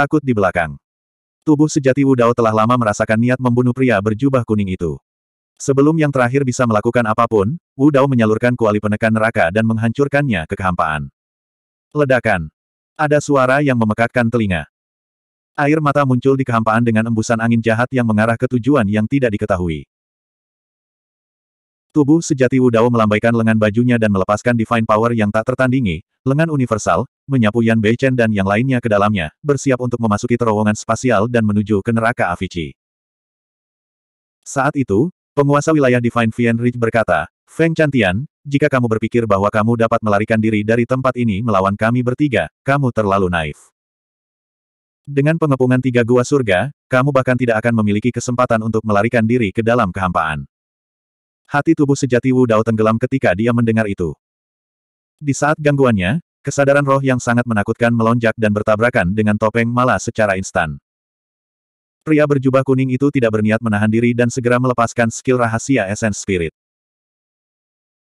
takut di belakang. Tubuh sejati Wu Dao telah lama merasakan niat membunuh pria berjubah kuning itu. Sebelum yang terakhir bisa melakukan apapun, Wu Dao menyalurkan kuali penekan neraka dan menghancurkannya ke kehampaan. Ledakan. Ada suara yang memekakkan telinga. Air mata muncul di kehampaan dengan embusan angin jahat yang mengarah ke tujuan yang tidak diketahui. Tubuh sejati Wudao melambaikan lengan bajunya dan melepaskan Divine Power yang tak tertandingi, lengan universal, menyapu Yan Beichen dan yang lainnya ke dalamnya, bersiap untuk memasuki terowongan spasial dan menuju ke neraka Avicii. Saat itu, penguasa wilayah Divine Vian Ridge berkata, Feng Chantian, jika kamu berpikir bahwa kamu dapat melarikan diri dari tempat ini melawan kami bertiga, kamu terlalu naif. Dengan pengepungan tiga gua surga, kamu bahkan tidak akan memiliki kesempatan untuk melarikan diri ke dalam kehampaan. Hati tubuh sejati Wu Dao tenggelam ketika dia mendengar itu. Di saat gangguannya, kesadaran roh yang sangat menakutkan melonjak dan bertabrakan dengan topeng malah secara instan. Pria berjubah kuning itu tidak berniat menahan diri dan segera melepaskan skill rahasia Essence Spirit.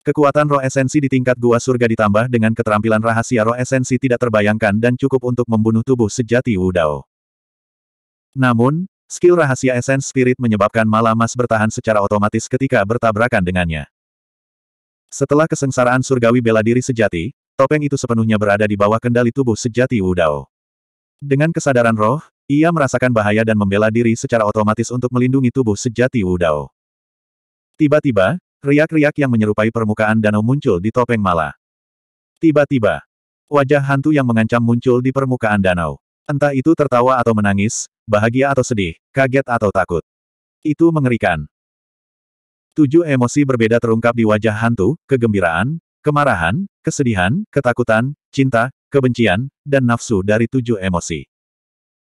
Kekuatan roh esensi di tingkat gua surga ditambah dengan keterampilan rahasia roh esensi tidak terbayangkan dan cukup untuk membunuh tubuh sejati Wu Dao. Namun, Skill rahasia Essence Spirit menyebabkan Malamas bertahan secara otomatis ketika bertabrakan dengannya. Setelah kesengsaraan surgawi bela diri sejati, topeng itu sepenuhnya berada di bawah kendali tubuh sejati Wudao. Dengan kesadaran roh, ia merasakan bahaya dan membela diri secara otomatis untuk melindungi tubuh sejati Wudao. Tiba-tiba, riak-riak yang menyerupai permukaan danau muncul di topeng Mala. Tiba-tiba, wajah hantu yang mengancam muncul di permukaan danau. Entah itu tertawa atau menangis, bahagia atau sedih, kaget atau takut. Itu mengerikan. Tujuh emosi berbeda terungkap di wajah hantu, kegembiraan, kemarahan, kesedihan, ketakutan, cinta, kebencian, dan nafsu dari tujuh emosi.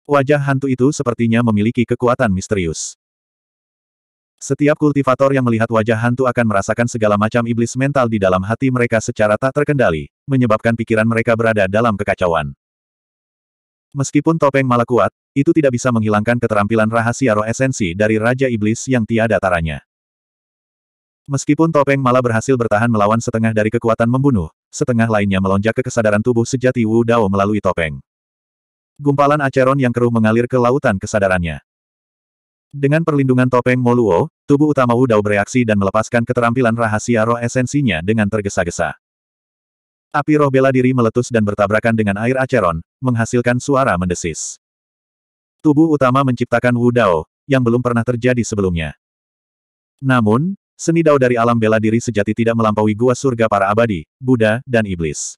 Wajah hantu itu sepertinya memiliki kekuatan misterius. Setiap kultivator yang melihat wajah hantu akan merasakan segala macam iblis mental di dalam hati mereka secara tak terkendali, menyebabkan pikiran mereka berada dalam kekacauan. Meskipun topeng malah kuat, itu tidak bisa menghilangkan keterampilan rahasia roh esensi dari Raja Iblis yang tiada taranya. Meskipun topeng malah berhasil bertahan melawan setengah dari kekuatan membunuh, setengah lainnya melonjak ke kesadaran tubuh sejati Wu Dao melalui topeng. Gumpalan aceron yang keruh mengalir ke lautan kesadarannya. Dengan perlindungan topeng Moluo, tubuh utama Wu Dao bereaksi dan melepaskan keterampilan rahasia roh esensinya dengan tergesa-gesa. Api roh bela diri meletus dan bertabrakan dengan air aceron, menghasilkan suara mendesis. Tubuh utama menciptakan Wu Dao, yang belum pernah terjadi sebelumnya. Namun, seni dao dari alam bela diri sejati tidak melampaui gua surga para abadi, Buddha, dan Iblis.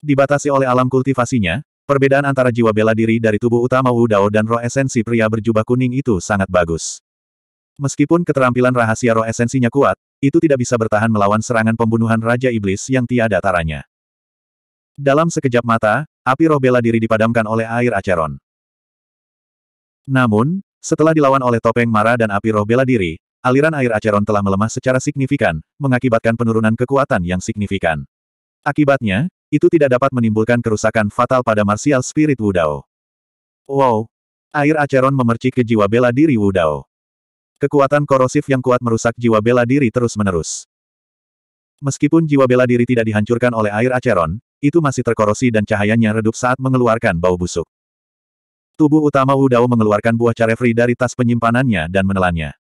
Dibatasi oleh alam kultivasinya, perbedaan antara jiwa bela diri dari tubuh utama Wu Dao dan roh esensi pria berjubah kuning itu sangat bagus. Meskipun keterampilan rahasia roh esensinya kuat, itu tidak bisa bertahan melawan serangan pembunuhan Raja Iblis yang tiada taranya. Dalam sekejap mata, api roh bela diri dipadamkan oleh air Acheron. Namun, setelah dilawan oleh topeng Mara dan api roh bela diri, aliran air Acheron telah melemah secara signifikan, mengakibatkan penurunan kekuatan yang signifikan. Akibatnya, itu tidak dapat menimbulkan kerusakan fatal pada martial spirit Wudao. Wow! Air Acheron memercik ke jiwa bela diri Wudao. Kekuatan korosif yang kuat merusak jiwa bela diri terus-menerus. Meskipun jiwa bela diri tidak dihancurkan oleh air aceron, itu masih terkorosi dan cahayanya redup saat mengeluarkan bau busuk. Tubuh utama Wu Dao mengeluarkan buah carefree dari tas penyimpanannya dan menelannya.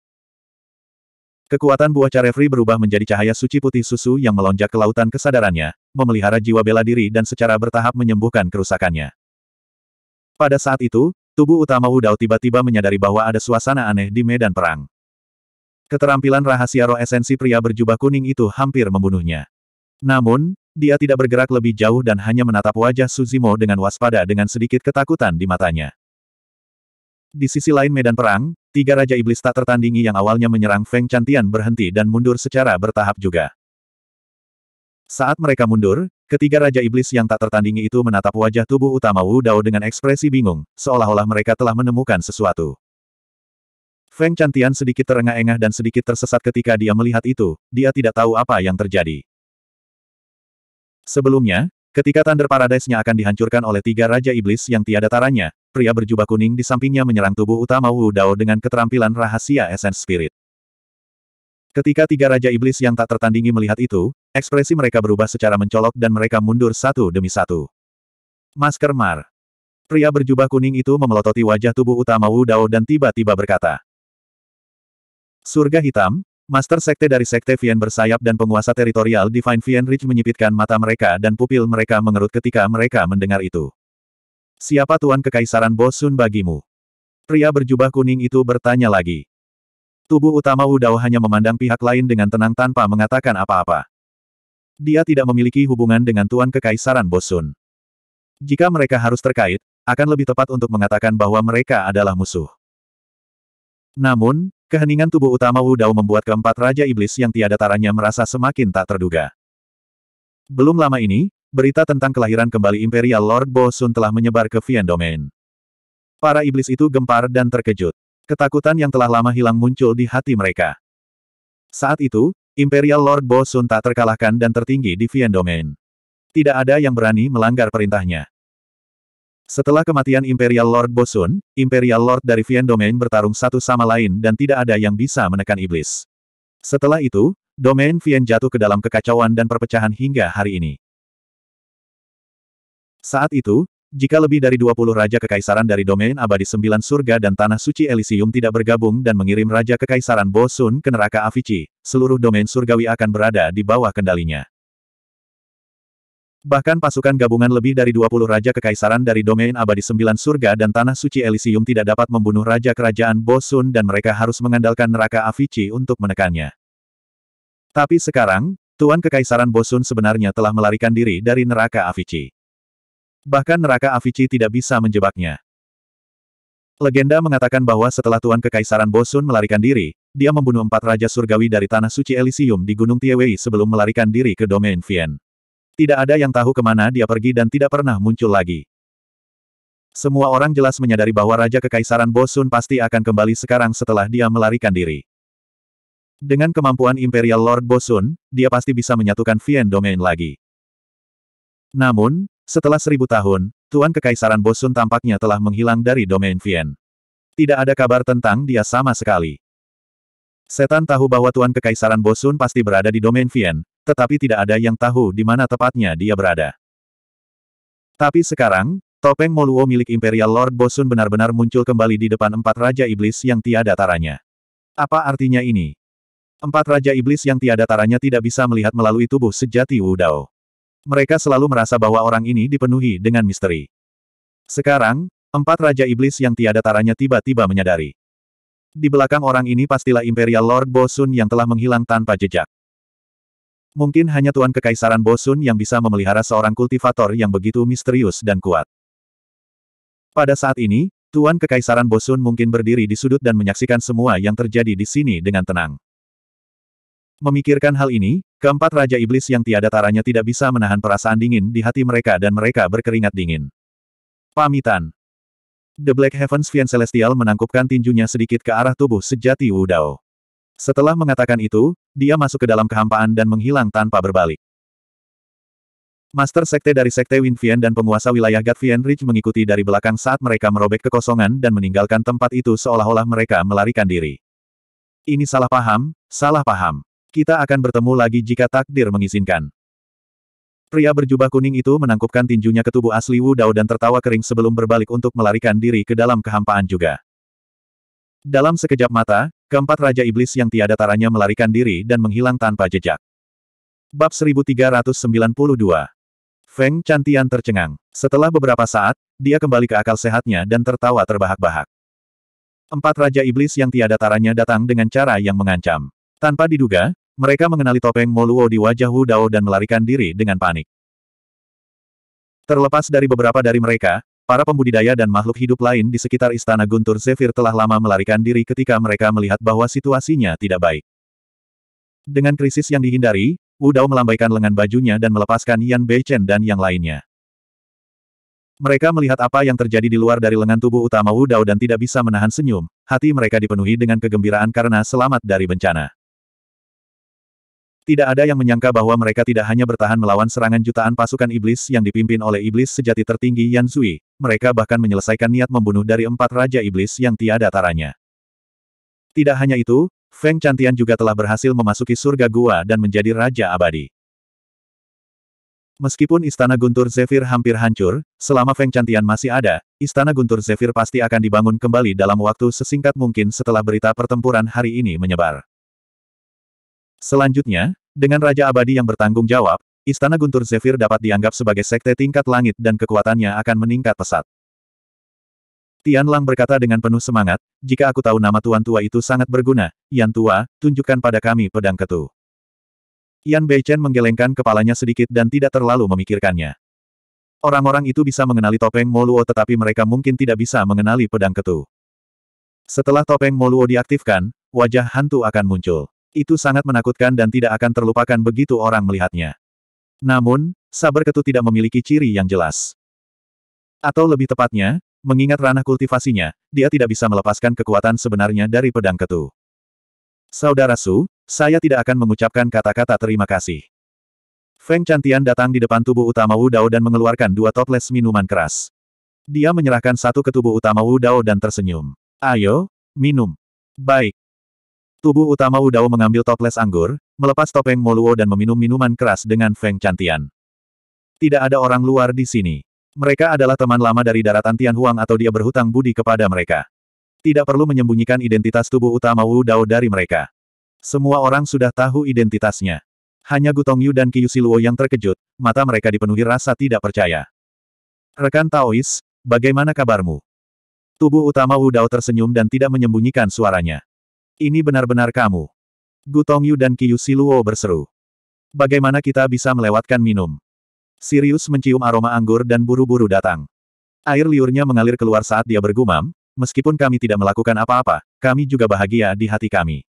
Kekuatan buah carefree berubah menjadi cahaya suci putih susu yang melonjak ke lautan kesadarannya, memelihara jiwa bela diri dan secara bertahap menyembuhkan kerusakannya. Pada saat itu, Tubuh utama Dao tiba-tiba menyadari bahwa ada suasana aneh di medan perang. Keterampilan rahasia roh esensi pria berjubah kuning itu hampir membunuhnya. Namun, dia tidak bergerak lebih jauh dan hanya menatap wajah Suzimo dengan waspada dengan sedikit ketakutan di matanya. Di sisi lain medan perang, tiga Raja Iblis tak tertandingi yang awalnya menyerang Feng Chantian berhenti dan mundur secara bertahap juga. Saat mereka mundur, ketiga Raja Iblis yang tak tertandingi itu menatap wajah tubuh utama Wu Dao dengan ekspresi bingung, seolah-olah mereka telah menemukan sesuatu. Feng Chantian sedikit terengah-engah dan sedikit tersesat ketika dia melihat itu, dia tidak tahu apa yang terjadi. Sebelumnya, ketika Thunder Paradise-nya akan dihancurkan oleh tiga Raja Iblis yang tiada taranya, pria berjubah kuning di sampingnya menyerang tubuh utama Wu Dao dengan keterampilan rahasia Essence Spirit. Ketika tiga Raja Iblis yang tak tertandingi melihat itu, ekspresi mereka berubah secara mencolok dan mereka mundur satu demi satu. Masker Mar. Pria berjubah kuning itu memelototi wajah tubuh utama Wu Dao dan tiba-tiba berkata. Surga Hitam, Master Sekte dari Sekte Vien bersayap dan penguasa teritorial Divine Vien Rich menyipitkan mata mereka dan pupil mereka mengerut ketika mereka mendengar itu. Siapa Tuan Kekaisaran Bosun bagimu? Pria berjubah kuning itu bertanya lagi. Tubuh utama Dao hanya memandang pihak lain dengan tenang tanpa mengatakan apa-apa. Dia tidak memiliki hubungan dengan Tuan Kekaisaran Bosun. Jika mereka harus terkait, akan lebih tepat untuk mengatakan bahwa mereka adalah musuh. Namun, keheningan tubuh utama Wudao membuat keempat Raja Iblis yang tiada taranya merasa semakin tak terduga. Belum lama ini, berita tentang kelahiran kembali Imperial Lord Bosun telah menyebar ke Vian Domain. Para iblis itu gempar dan terkejut. Ketakutan yang telah lama hilang muncul di hati mereka. Saat itu, Imperial Lord Bo Sun tak terkalahkan dan tertinggi di Vian Domain. Tidak ada yang berani melanggar perintahnya. Setelah kematian Imperial Lord Bosun, Imperial Lord dari Vian Domain bertarung satu sama lain dan tidak ada yang bisa menekan iblis. Setelah itu, domain Vian jatuh ke dalam kekacauan dan perpecahan hingga hari ini. Saat itu, jika lebih dari 20 raja kekaisaran dari domain abadi sembilan surga dan tanah suci Elysium tidak bergabung dan mengirim raja kekaisaran Bosun ke neraka Avici, seluruh domain surgawi akan berada di bawah kendalinya. Bahkan pasukan gabungan lebih dari 20 raja kekaisaran dari domain abadi sembilan surga dan tanah suci Elysium tidak dapat membunuh raja kerajaan Bosun dan mereka harus mengandalkan neraka Avici untuk menekannya. Tapi sekarang, Tuan Kekaisaran Bosun sebenarnya telah melarikan diri dari neraka Avici. Bahkan neraka Avicii tidak bisa menjebaknya. Legenda mengatakan bahwa setelah Tuan Kekaisaran Bosun melarikan diri, dia membunuh empat Raja Surgawi dari Tanah Suci Elysium di Gunung Tiewei sebelum melarikan diri ke Domain Vien. Tidak ada yang tahu kemana dia pergi dan tidak pernah muncul lagi. Semua orang jelas menyadari bahwa Raja Kekaisaran Bosun pasti akan kembali sekarang setelah dia melarikan diri. Dengan kemampuan Imperial Lord Bosun, dia pasti bisa menyatukan Vien Domain lagi. Namun, setelah seribu tahun, Tuan Kekaisaran Bosun tampaknya telah menghilang dari domain Vien. Tidak ada kabar tentang dia sama sekali. Setan tahu bahwa Tuan Kekaisaran Bosun pasti berada di domain Vien, tetapi tidak ada yang tahu di mana tepatnya dia berada. Tapi sekarang, topeng Moluo milik Imperial Lord Bosun benar-benar muncul kembali di depan empat Raja Iblis yang tiada taranya. Apa artinya ini? Empat Raja Iblis yang tiada taranya tidak bisa melihat melalui tubuh sejati Wudao. Mereka selalu merasa bahwa orang ini dipenuhi dengan misteri. Sekarang, empat Raja Iblis yang tiada taranya tiba-tiba menyadari. Di belakang orang ini pastilah Imperial Lord Bosun yang telah menghilang tanpa jejak. Mungkin hanya Tuan Kekaisaran Bosun yang bisa memelihara seorang kultivator yang begitu misterius dan kuat. Pada saat ini, Tuan Kekaisaran Bosun mungkin berdiri di sudut dan menyaksikan semua yang terjadi di sini dengan tenang. Memikirkan hal ini, keempat Raja Iblis yang tiada taranya tidak bisa menahan perasaan dingin di hati mereka dan mereka berkeringat dingin. Pamitan. The Black Heavens Vian Celestial menangkupkan tinjunya sedikit ke arah tubuh sejati Wu Dao. Setelah mengatakan itu, dia masuk ke dalam kehampaan dan menghilang tanpa berbalik. Master Sekte dari Sekte Win Vian dan penguasa wilayah Vian Ridge mengikuti dari belakang saat mereka merobek kekosongan dan meninggalkan tempat itu seolah-olah mereka melarikan diri. Ini salah paham, salah paham. Kita akan bertemu lagi jika takdir mengizinkan. Pria berjubah kuning itu menangkupkan tinjunya ke tubuh asli Wu Dao dan tertawa kering sebelum berbalik untuk melarikan diri ke dalam kehampaan juga. Dalam sekejap mata, keempat Raja Iblis yang tiada taranya melarikan diri dan menghilang tanpa jejak. Bab 1392 Feng Cantian tercengang. Setelah beberapa saat, dia kembali ke akal sehatnya dan tertawa terbahak-bahak. Empat Raja Iblis yang tiada taranya datang dengan cara yang mengancam. Tanpa diduga, mereka mengenali topeng Moluo di wajah Wu Dao dan melarikan diri dengan panik. Terlepas dari beberapa dari mereka, para pembudidaya dan makhluk hidup lain di sekitar Istana Guntur Zephyr telah lama melarikan diri ketika mereka melihat bahwa situasinya tidak baik. Dengan krisis yang dihindari, Wu Dao melambaikan lengan bajunya dan melepaskan Yan Beichen dan yang lainnya. Mereka melihat apa yang terjadi di luar dari lengan tubuh utama Wu Dao dan tidak bisa menahan senyum, hati mereka dipenuhi dengan kegembiraan karena selamat dari bencana. Tidak ada yang menyangka bahwa mereka tidak hanya bertahan melawan serangan jutaan pasukan iblis yang dipimpin oleh iblis sejati tertinggi Yan Zui. mereka bahkan menyelesaikan niat membunuh dari empat raja iblis yang tiada taranya. Tidak hanya itu, Feng Cantian juga telah berhasil memasuki surga gua dan menjadi raja abadi. Meskipun Istana Guntur Zephyr hampir hancur, selama Feng Cantian masih ada, Istana Guntur Zephyr pasti akan dibangun kembali dalam waktu sesingkat mungkin setelah berita pertempuran hari ini menyebar. Selanjutnya, dengan Raja Abadi yang bertanggung jawab, Istana Guntur Zephyr dapat dianggap sebagai sekte tingkat langit dan kekuatannya akan meningkat pesat. Tian Lang berkata dengan penuh semangat, jika aku tahu nama Tuan Tua itu sangat berguna, Yan Tua, tunjukkan pada kami pedang ketu. Yan Beichen menggelengkan kepalanya sedikit dan tidak terlalu memikirkannya. Orang-orang itu bisa mengenali topeng Moluo tetapi mereka mungkin tidak bisa mengenali pedang ketu. Setelah topeng Moluo diaktifkan, wajah hantu akan muncul. Itu sangat menakutkan dan tidak akan terlupakan begitu orang melihatnya. Namun, sabar ketu tidak memiliki ciri yang jelas. Atau lebih tepatnya, mengingat ranah kultivasinya, dia tidak bisa melepaskan kekuatan sebenarnya dari pedang ketu. Saudara Su, saya tidak akan mengucapkan kata-kata terima kasih. Feng Cantian datang di depan tubuh utama Wu Dao dan mengeluarkan dua toples minuman keras. Dia menyerahkan satu ke tubuh utama Wu Dao dan tersenyum. Ayo, minum. Baik, Tubuh utama Udao mengambil toples anggur, melepas topeng Moluo dan meminum minuman keras dengan Feng Cantian. Tidak ada orang luar di sini. Mereka adalah teman lama dari daratan Tianhuang atau dia berhutang budi kepada mereka. Tidak perlu menyembunyikan identitas tubuh utama Wu Dao dari mereka. Semua orang sudah tahu identitasnya. Hanya Gutong Yu dan Kiyu Siluo yang terkejut, mata mereka dipenuhi rasa tidak percaya. Rekan Taois, bagaimana kabarmu? Tubuh utama Wu Dao tersenyum dan tidak menyembunyikan suaranya. Ini benar-benar kamu. Gu Tongyu dan Qiu Siluo berseru. Bagaimana kita bisa melewatkan minum? Sirius mencium aroma anggur dan buru-buru datang. Air liurnya mengalir keluar saat dia bergumam, meskipun kami tidak melakukan apa-apa, kami juga bahagia di hati kami.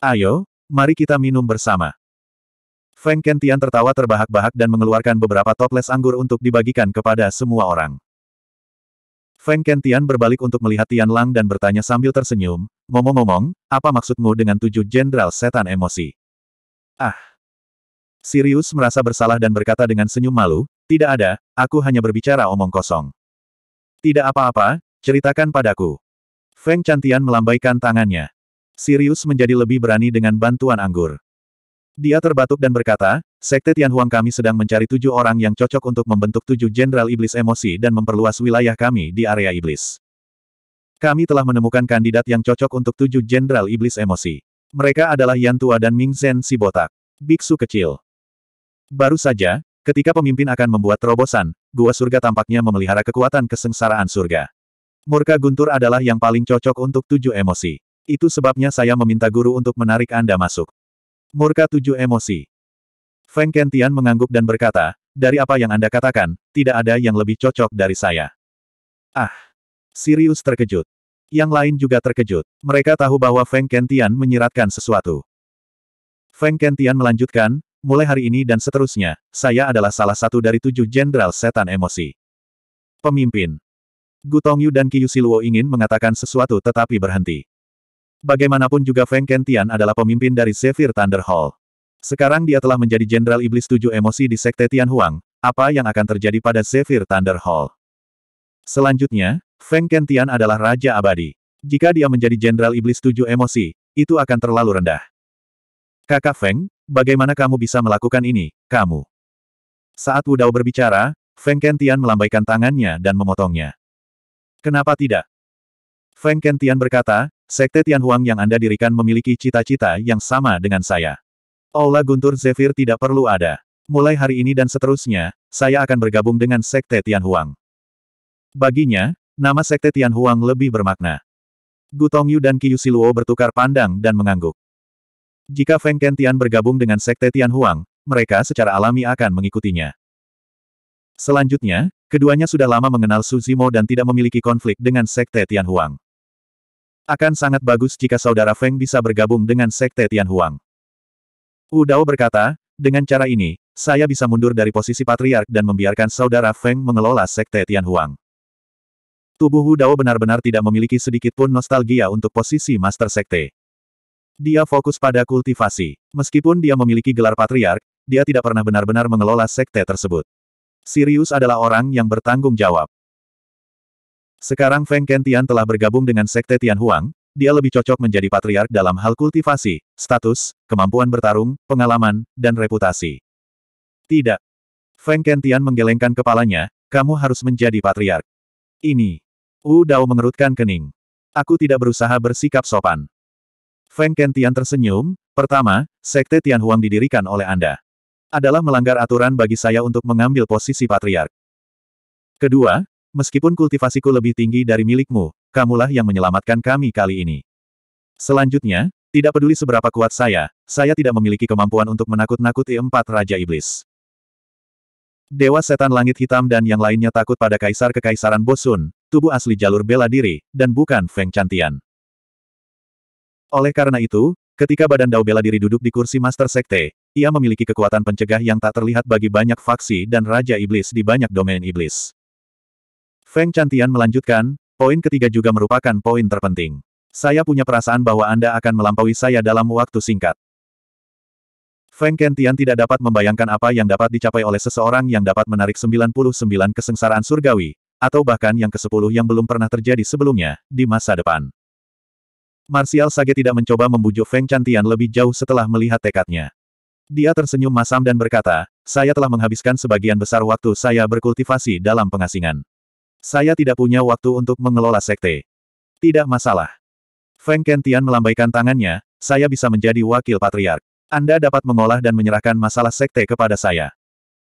Ayo, mari kita minum bersama. Feng Kentian tertawa terbahak-bahak dan mengeluarkan beberapa toples anggur untuk dibagikan kepada semua orang. Feng Kentian berbalik untuk melihat Tian Lang dan bertanya sambil tersenyum, Ngomong-ngomong, apa maksudmu dengan tujuh jenderal setan emosi? Ah! Sirius merasa bersalah dan berkata dengan senyum malu, tidak ada, aku hanya berbicara omong kosong. Tidak apa-apa, ceritakan padaku. Feng Cantian melambaikan tangannya. Sirius menjadi lebih berani dengan bantuan anggur. Dia terbatuk dan berkata, Sekte Tianhuang kami sedang mencari tujuh orang yang cocok untuk membentuk tujuh jenderal iblis emosi dan memperluas wilayah kami di area iblis. Kami telah menemukan kandidat yang cocok untuk tujuh jenderal iblis emosi. Mereka adalah Yan Tua dan Ming Zhen si botak. Biksu kecil. Baru saja, ketika pemimpin akan membuat terobosan, gua surga tampaknya memelihara kekuatan kesengsaraan surga. Murka Guntur adalah yang paling cocok untuk tujuh emosi. Itu sebabnya saya meminta guru untuk menarik Anda masuk. Murka tujuh emosi. Feng Kentian mengangguk dan berkata, dari apa yang Anda katakan, tidak ada yang lebih cocok dari saya. Ah! Sirius terkejut. Yang lain juga terkejut. Mereka tahu bahwa Feng Kentian menyiratkan sesuatu. Feng Kentian melanjutkan, mulai hari ini dan seterusnya, saya adalah salah satu dari tujuh jenderal setan emosi. Pemimpin. Gutongyu dan Kiyusiluo ingin mengatakan sesuatu tetapi berhenti. Bagaimanapun juga Feng Kentian adalah pemimpin dari Zephyr Thunder Hall. Sekarang dia telah menjadi jenderal iblis tujuh emosi di Sekte Tianhuang, apa yang akan terjadi pada Zephyr Thunder Hall. Selanjutnya, Feng Kentian adalah Raja Abadi. Jika dia menjadi Jenderal Iblis Tujuh Emosi, itu akan terlalu rendah. Kakak Feng, bagaimana kamu bisa melakukan ini, kamu? Saat Wudao berbicara, Feng Kentian melambaikan tangannya dan memotongnya. Kenapa tidak? Feng Kentian berkata, Sekte Tianhuang yang Anda dirikan memiliki cita-cita yang sama dengan saya. Aula Guntur Zephyr tidak perlu ada. Mulai hari ini dan seterusnya, saya akan bergabung dengan Sekte Tianhuang. Baginya, Nama Sekte Tian Tianhuang lebih bermakna. Gu Tongyu dan Qiyu Siluo bertukar pandang dan mengangguk. Jika Feng Tian bergabung dengan Sekte Tian Tianhuang, mereka secara alami akan mengikutinya. Selanjutnya, keduanya sudah lama mengenal Su Zimo dan tidak memiliki konflik dengan Sekte Tian Tianhuang. Akan sangat bagus jika saudara Feng bisa bergabung dengan Sekte Tian Tianhuang. Wu Dao berkata, dengan cara ini, saya bisa mundur dari posisi patriark dan membiarkan saudara Feng mengelola Sekte Tian Tianhuang. Tubuh Hu Dao benar-benar tidak memiliki sedikit pun nostalgia untuk posisi Master Sekte. Dia fokus pada kultivasi. Meskipun dia memiliki gelar patriark, dia tidak pernah benar-benar mengelola sekte tersebut. Sirius adalah orang yang bertanggung jawab. Sekarang Feng Kentian telah bergabung dengan sekte Tian Huang, dia lebih cocok menjadi patriark dalam hal kultivasi, status, kemampuan bertarung, pengalaman, dan reputasi. Tidak. Feng Kentian menggelengkan kepalanya, kamu harus menjadi patriark. Ini. U Dao mengerutkan kening. Aku tidak berusaha bersikap sopan. Feng Kentian tersenyum, pertama, Sekte Tianhuang didirikan oleh Anda. Adalah melanggar aturan bagi saya untuk mengambil posisi patriark. Kedua, meskipun kultivasiku lebih tinggi dari milikmu, kamulah yang menyelamatkan kami kali ini. Selanjutnya, tidak peduli seberapa kuat saya, saya tidak memiliki kemampuan untuk menakut-nakuti empat Raja Iblis. Dewa Setan Langit Hitam dan yang lainnya takut pada Kaisar Kekaisaran Bosun, tubuh asli jalur bela diri, dan bukan Feng Cantian. Oleh karena itu, ketika badan Dao bela diri duduk di kursi Master Sekte, ia memiliki kekuatan pencegah yang tak terlihat bagi banyak faksi dan Raja Iblis di banyak domain iblis. Feng Cantian melanjutkan, poin ketiga juga merupakan poin terpenting. Saya punya perasaan bahwa Anda akan melampaui saya dalam waktu singkat. Feng Kentian tidak dapat membayangkan apa yang dapat dicapai oleh seseorang yang dapat menarik 99 kesengsaraan surgawi, atau bahkan yang ke kesepuluh yang belum pernah terjadi sebelumnya, di masa depan. Marsial Sage tidak mencoba membujuk Feng Cantian lebih jauh setelah melihat tekadnya. Dia tersenyum masam dan berkata, saya telah menghabiskan sebagian besar waktu saya berkultivasi dalam pengasingan. Saya tidak punya waktu untuk mengelola sekte. Tidak masalah. Feng Kentian melambaikan tangannya, saya bisa menjadi wakil patriark. Anda dapat mengolah dan menyerahkan masalah sekte kepada saya.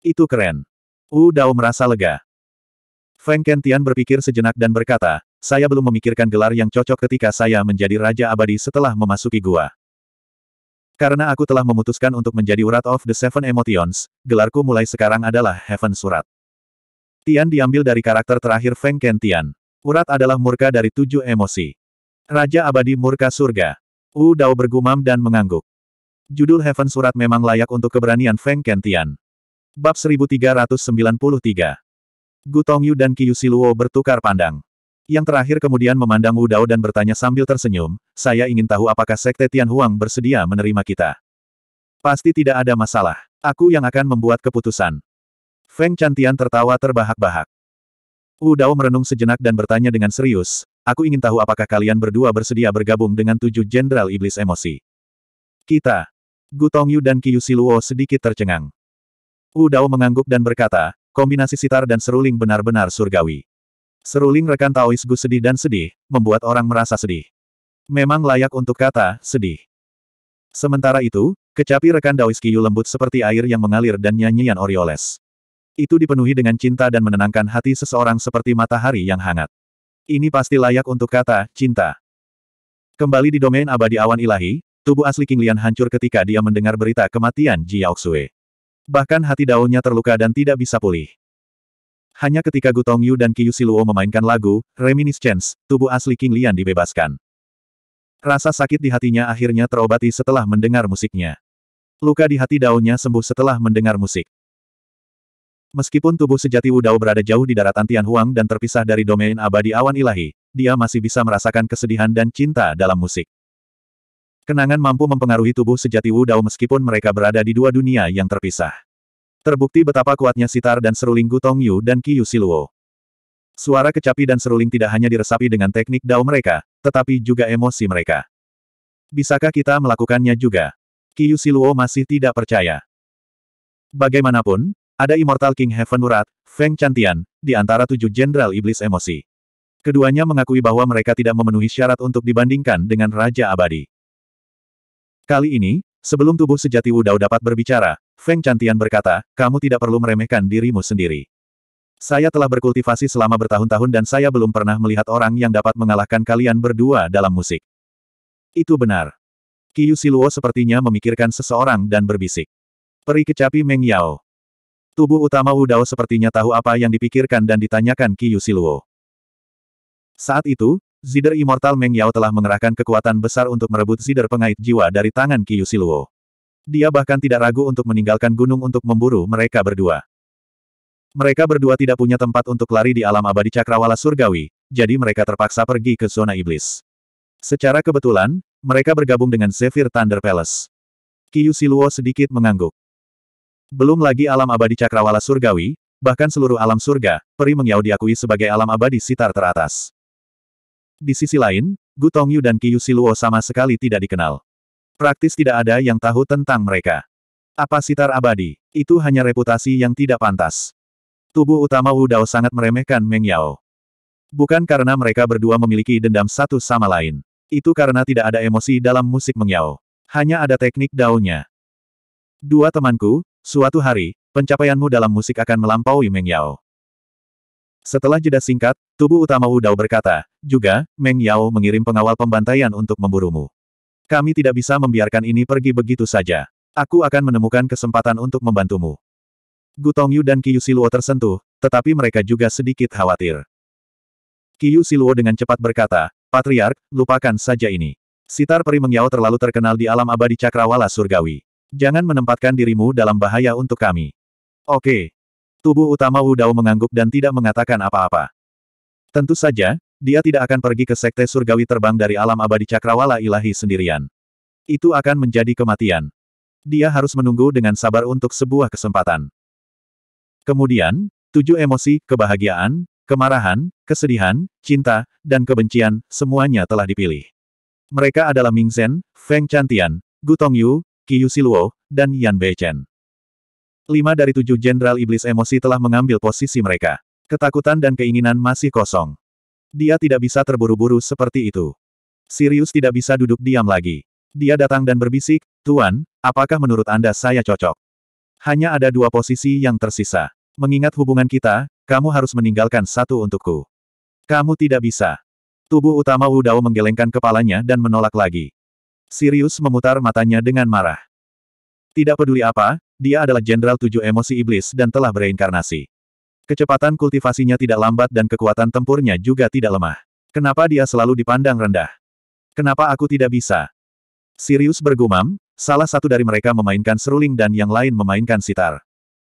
Itu keren. Wu Dao merasa lega. Feng Kentian berpikir sejenak dan berkata, saya belum memikirkan gelar yang cocok ketika saya menjadi Raja Abadi setelah memasuki gua. Karena aku telah memutuskan untuk menjadi urat of the Seven Emotions, gelarku mulai sekarang adalah Heaven Surat. Tian diambil dari karakter terakhir Feng Kentian. Urat adalah murka dari tujuh emosi. Raja Abadi Murka Surga. Wu Dao bergumam dan mengangguk. Judul Heaven Surat memang layak untuk keberanian Feng Kentian. Bab 1393 Gu Tongyu dan Qiu Siluo bertukar pandang. Yang terakhir kemudian memandang Wu Dao dan bertanya sambil tersenyum, saya ingin tahu apakah Sekte Tian Huang bersedia menerima kita. Pasti tidak ada masalah. Aku yang akan membuat keputusan. Feng Chantian tertawa terbahak-bahak. Wu Dao merenung sejenak dan bertanya dengan serius, aku ingin tahu apakah kalian berdua bersedia bergabung dengan tujuh jenderal iblis emosi. Kita. Gu Tongyu dan Qiu Siluo sedikit tercengang. Wu Dao mengangguk dan berkata, Kombinasi sitar dan seruling benar-benar surgawi. Seruling rekan Taois Gu sedih dan sedih, membuat orang merasa sedih. Memang layak untuk kata, sedih. Sementara itu, kecapi rekan Daois Kiyu lembut seperti air yang mengalir dan nyanyian Orioles. Itu dipenuhi dengan cinta dan menenangkan hati seseorang seperti matahari yang hangat. Ini pasti layak untuk kata, cinta. Kembali di domain abadi awan ilahi, tubuh asli King Lian hancur ketika dia mendengar berita kematian Jiao Xue. Bahkan hati Daunnya terluka dan tidak bisa pulih. Hanya ketika Gutong Yu dan Kiyu Siluo memainkan lagu, Reminiscence, tubuh asli King Lian dibebaskan. Rasa sakit di hatinya akhirnya terobati setelah mendengar musiknya. Luka di hati Daunnya sembuh setelah mendengar musik. Meskipun tubuh sejati Wu Dao berada jauh di daratan Tianhuang dan terpisah dari domain abadi awan ilahi, dia masih bisa merasakan kesedihan dan cinta dalam musik. Kenangan mampu mempengaruhi tubuh sejati Wu Dao meskipun mereka berada di dua dunia yang terpisah. Terbukti betapa kuatnya sitar dan seruling Gutong Yu dan Qiyu Siluo. Suara kecapi dan seruling tidak hanya diresapi dengan teknik Dao mereka, tetapi juga emosi mereka. Bisakah kita melakukannya juga? Qiyu Siluo masih tidak percaya. Bagaimanapun, ada Immortal King Heaven Urat, Feng Chantian, di antara tujuh jenderal iblis emosi. Keduanya mengakui bahwa mereka tidak memenuhi syarat untuk dibandingkan dengan Raja Abadi. Kali ini, sebelum tubuh sejati Wudao dapat berbicara, Feng Cantian berkata, kamu tidak perlu meremehkan dirimu sendiri. Saya telah berkultivasi selama bertahun-tahun dan saya belum pernah melihat orang yang dapat mengalahkan kalian berdua dalam musik. Itu benar. Kiyu Siluo sepertinya memikirkan seseorang dan berbisik. Peri kecapi Meng Yao. Tubuh utama Wudao sepertinya tahu apa yang dipikirkan dan ditanyakan Kiyu Siluo. Saat itu, Zider Immortal Meng Yao telah mengerahkan kekuatan besar untuk merebut Zider Pengait Jiwa dari tangan Qiyu Siluo. Dia bahkan tidak ragu untuk meninggalkan gunung untuk memburu mereka berdua. Mereka berdua tidak punya tempat untuk lari di alam abadi cakrawala surgawi, jadi mereka terpaksa pergi ke zona iblis. Secara kebetulan, mereka bergabung dengan Zephyr Thunder Palace. Qiyu Siluo sedikit mengangguk. Belum lagi alam abadi cakrawala surgawi, bahkan seluruh alam surga, peri mengyau diakui sebagai alam abadi sitar teratas. Di sisi lain, Gu Tongyu dan Qiyu Siluo sama sekali tidak dikenal. Praktis tidak ada yang tahu tentang mereka. Apa sitar abadi? Itu hanya reputasi yang tidak pantas. Tubuh utama Wu Dao sangat meremehkan Meng Yao. Bukan karena mereka berdua memiliki dendam satu sama lain. Itu karena tidak ada emosi dalam musik Meng Yao. Hanya ada teknik daunnya. Dua temanku, suatu hari, pencapaianmu dalam musik akan melampaui Meng Yao. Setelah jeda singkat, Tubuh utama Wu Dao berkata, juga, Meng Yao mengirim pengawal pembantaian untuk memburumu. Kami tidak bisa membiarkan ini pergi begitu saja. Aku akan menemukan kesempatan untuk membantumu. Gu Tongyu dan Qiyu Siluo tersentuh, tetapi mereka juga sedikit khawatir. Qiyu Siluo dengan cepat berkata, Patriark, lupakan saja ini. Sitar Peri Meng Yao terlalu terkenal di alam abadi cakrawala surgawi. Jangan menempatkan dirimu dalam bahaya untuk kami. Oke, Tubuh utama Wu Dao mengangguk dan tidak mengatakan apa-apa. Tentu saja, dia tidak akan pergi ke sekte surgawi terbang dari alam abadi cakrawala ilahi sendirian. Itu akan menjadi kematian. Dia harus menunggu dengan sabar untuk sebuah kesempatan. Kemudian, tujuh emosi, kebahagiaan, kemarahan, kesedihan, cinta, dan kebencian, semuanya telah dipilih. Mereka adalah Ming Zhen, Feng Chantian, Gu Tongyu, Qiyu Siluo, dan Yan Chen. Lima dari tujuh jenderal iblis emosi telah mengambil posisi mereka. Ketakutan dan keinginan masih kosong. Dia tidak bisa terburu-buru seperti itu. Sirius tidak bisa duduk diam lagi. Dia datang dan berbisik, Tuan, apakah menurut Anda saya cocok? Hanya ada dua posisi yang tersisa. Mengingat hubungan kita, kamu harus meninggalkan satu untukku. Kamu tidak bisa. Tubuh utama Wu Dao menggelengkan kepalanya dan menolak lagi. Sirius memutar matanya dengan marah. Tidak peduli apa, dia adalah jenderal tujuh emosi iblis dan telah bereinkarnasi. Kecepatan kultivasinya tidak lambat dan kekuatan tempurnya juga tidak lemah. Kenapa dia selalu dipandang rendah? Kenapa aku tidak bisa? Sirius bergumam, salah satu dari mereka memainkan seruling dan yang lain memainkan sitar.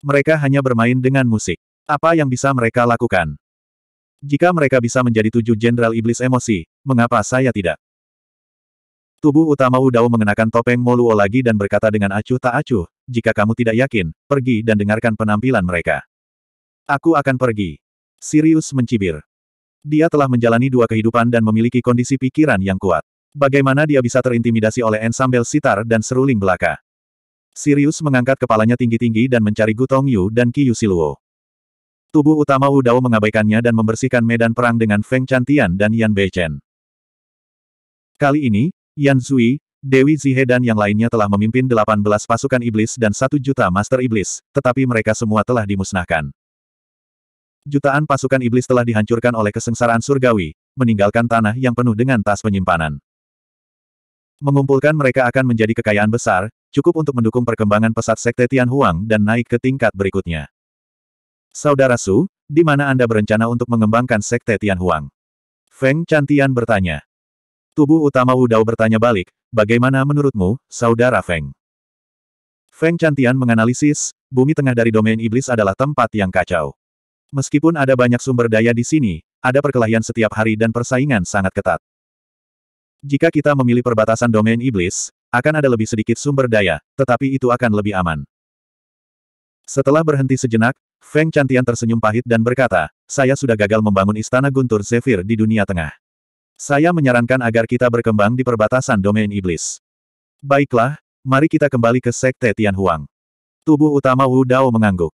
Mereka hanya bermain dengan musik. Apa yang bisa mereka lakukan? Jika mereka bisa menjadi tujuh jenderal iblis emosi, mengapa saya tidak? Tubuh utama Udao mengenakan topeng Moluo lagi dan berkata dengan acuh tak acuh, jika kamu tidak yakin, pergi dan dengarkan penampilan mereka. Aku akan pergi. Sirius mencibir. Dia telah menjalani dua kehidupan dan memiliki kondisi pikiran yang kuat. Bagaimana dia bisa terintimidasi oleh ensambel sitar dan seruling belaka? Sirius mengangkat kepalanya tinggi-tinggi dan mencari Gutong Yu dan Qiyu Siluo. Tubuh utama Wu Dao mengabaikannya dan membersihkan medan perang dengan Feng Chantian dan Yan Beichen. Kali ini, Yan Zui, Dewi Zihe dan yang lainnya telah memimpin 18 pasukan iblis dan satu juta master iblis, tetapi mereka semua telah dimusnahkan. Jutaan pasukan iblis telah dihancurkan oleh kesengsaraan surgawi, meninggalkan tanah yang penuh dengan tas penyimpanan. Mengumpulkan mereka akan menjadi kekayaan besar, cukup untuk mendukung perkembangan pesat Sekte Tianhuang dan naik ke tingkat berikutnya. Saudara Su, di mana Anda berencana untuk mengembangkan Sekte Tianhuang? Feng Chantian bertanya. Tubuh utama Wudao bertanya balik, bagaimana menurutmu, Saudara Feng? Feng Chantian menganalisis, bumi tengah dari domain iblis adalah tempat yang kacau. Meskipun ada banyak sumber daya di sini, ada perkelahian setiap hari dan persaingan sangat ketat. Jika kita memilih perbatasan domain iblis, akan ada lebih sedikit sumber daya, tetapi itu akan lebih aman. Setelah berhenti sejenak, Feng Cantian tersenyum pahit dan berkata, saya sudah gagal membangun istana guntur Zephyr di dunia tengah. Saya menyarankan agar kita berkembang di perbatasan domain iblis. Baiklah, mari kita kembali ke Sekte Tianhuang. Tubuh utama Wu Dao mengangguk.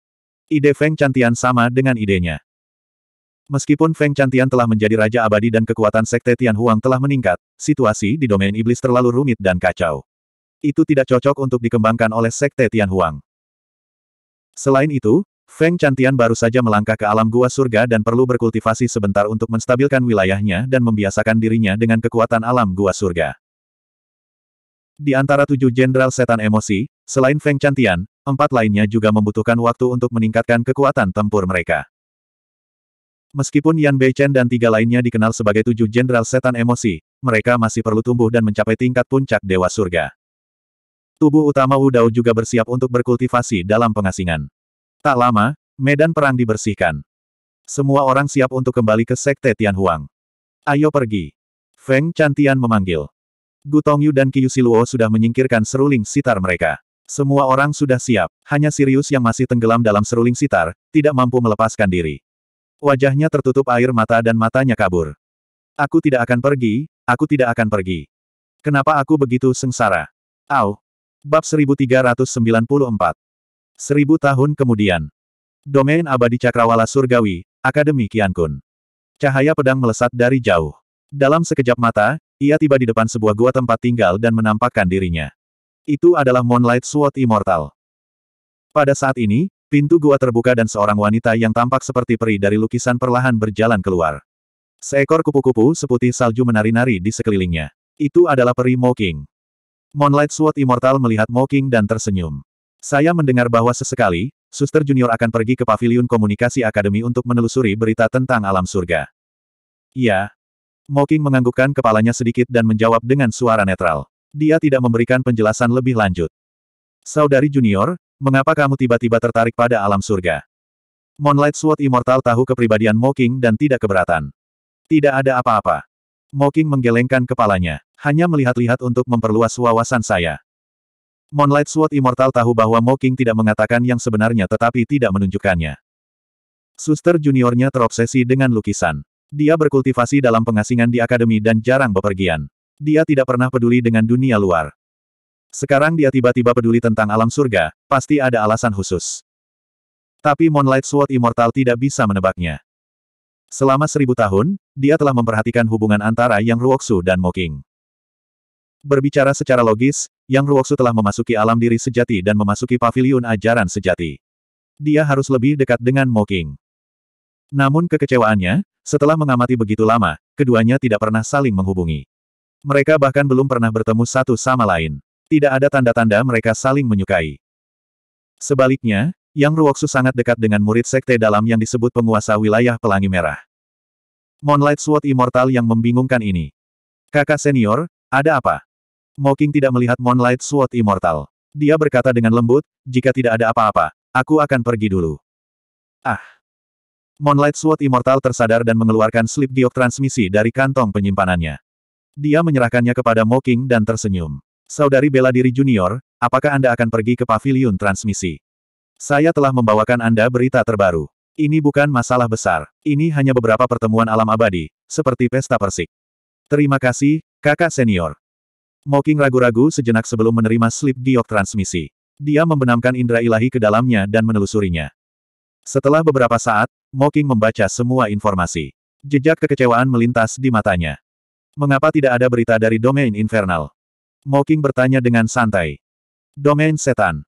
Ide Feng Cantian sama dengan idenya. Meskipun Feng Cantian telah menjadi raja abadi dan kekuatan sekte Tian Huang telah meningkat, situasi di domain iblis terlalu rumit dan kacau. Itu tidak cocok untuk dikembangkan oleh sekte Tian Huang. Selain itu, Feng Cantian baru saja melangkah ke alam gua surga dan perlu berkultivasi sebentar untuk menstabilkan wilayahnya dan membiasakan dirinya dengan kekuatan alam gua surga. Di antara tujuh jenderal setan emosi, Selain Feng Cantian, empat lainnya juga membutuhkan waktu untuk meningkatkan kekuatan tempur mereka. Meskipun Yan Beichen dan tiga lainnya dikenal sebagai tujuh jenderal setan emosi, mereka masih perlu tumbuh dan mencapai tingkat puncak Dewa Surga. Tubuh utama Wu Dao juga bersiap untuk berkultivasi dalam pengasingan. Tak lama, medan perang dibersihkan. Semua orang siap untuk kembali ke Sekte Tianhuang. Ayo pergi. Feng Cantian memanggil. Gu Tongyu dan Qiu Siluo sudah menyingkirkan seruling sitar mereka. Semua orang sudah siap, hanya Sirius yang masih tenggelam dalam seruling sitar, tidak mampu melepaskan diri. Wajahnya tertutup air mata dan matanya kabur. Aku tidak akan pergi, aku tidak akan pergi. Kenapa aku begitu sengsara? Au. Bab 1394. Seribu tahun kemudian. Domain abadi cakrawala surgawi, Akademi Kiankun. Cahaya pedang melesat dari jauh. Dalam sekejap mata, ia tiba di depan sebuah gua tempat tinggal dan menampakkan dirinya. Itu adalah Moonlight Sword Immortal. Pada saat ini, pintu gua terbuka dan seorang wanita yang tampak seperti peri dari lukisan perlahan berjalan keluar. Seekor kupu-kupu seputih salju menari-nari di sekelilingnya. Itu adalah peri Moking. Moonlight Sword Immortal melihat Moking dan tersenyum. Saya mendengar bahwa sesekali, Suster Junior akan pergi ke Paviliun Komunikasi Akademi untuk menelusuri berita tentang alam surga. Ya. Moking menganggukkan kepalanya sedikit dan menjawab dengan suara netral dia tidak memberikan penjelasan lebih lanjut. Saudari junior, mengapa kamu tiba-tiba tertarik pada alam surga? Moonlight Sword Immortal tahu kepribadian Moking dan tidak keberatan. Tidak ada apa-apa. Moking menggelengkan kepalanya, hanya melihat-lihat untuk memperluas wawasan saya. Moonlight Sword Immortal tahu bahwa Moking tidak mengatakan yang sebenarnya tetapi tidak menunjukkannya. Suster juniornya terobsesi dengan lukisan. Dia berkultivasi dalam pengasingan di akademi dan jarang bepergian. Dia tidak pernah peduli dengan dunia luar. Sekarang dia tiba-tiba peduli tentang alam surga, pasti ada alasan khusus. Tapi Moonlight Sword Immortal tidak bisa menebaknya. Selama seribu tahun, dia telah memperhatikan hubungan antara Yang Ruoksu dan Moking. Berbicara secara logis, Yang Ruoksu telah memasuki alam diri sejati dan memasuki Paviliun ajaran sejati. Dia harus lebih dekat dengan Moking. Namun kekecewaannya, setelah mengamati begitu lama, keduanya tidak pernah saling menghubungi. Mereka bahkan belum pernah bertemu satu sama lain. Tidak ada tanda-tanda mereka saling menyukai. Sebaliknya, Yang Ruoksu sangat dekat dengan murid sekte dalam yang disebut penguasa wilayah Pelangi Merah. Moonlight Sword Immortal yang membingungkan ini. Kakak senior, ada apa? Mocking tidak melihat Moonlight Sword Immortal. Dia berkata dengan lembut, jika tidak ada apa-apa, aku akan pergi dulu. Ah. Moonlight Sword Immortal tersadar dan mengeluarkan slip diok transmisi dari kantong penyimpanannya. Dia menyerahkannya kepada Moking dan tersenyum. Saudari bela diri junior, apakah Anda akan pergi ke pavilion transmisi? Saya telah membawakan Anda berita terbaru. Ini bukan masalah besar. Ini hanya beberapa pertemuan alam abadi, seperti pesta persik. Terima kasih, kakak senior. Moking ragu-ragu sejenak sebelum menerima slip giok transmisi. Dia membenamkan indera ilahi ke dalamnya dan menelusurinya. Setelah beberapa saat, Moking membaca semua informasi. Jejak kekecewaan melintas di matanya. Mengapa tidak ada berita dari domain infernal? Moking bertanya dengan santai. Domain setan.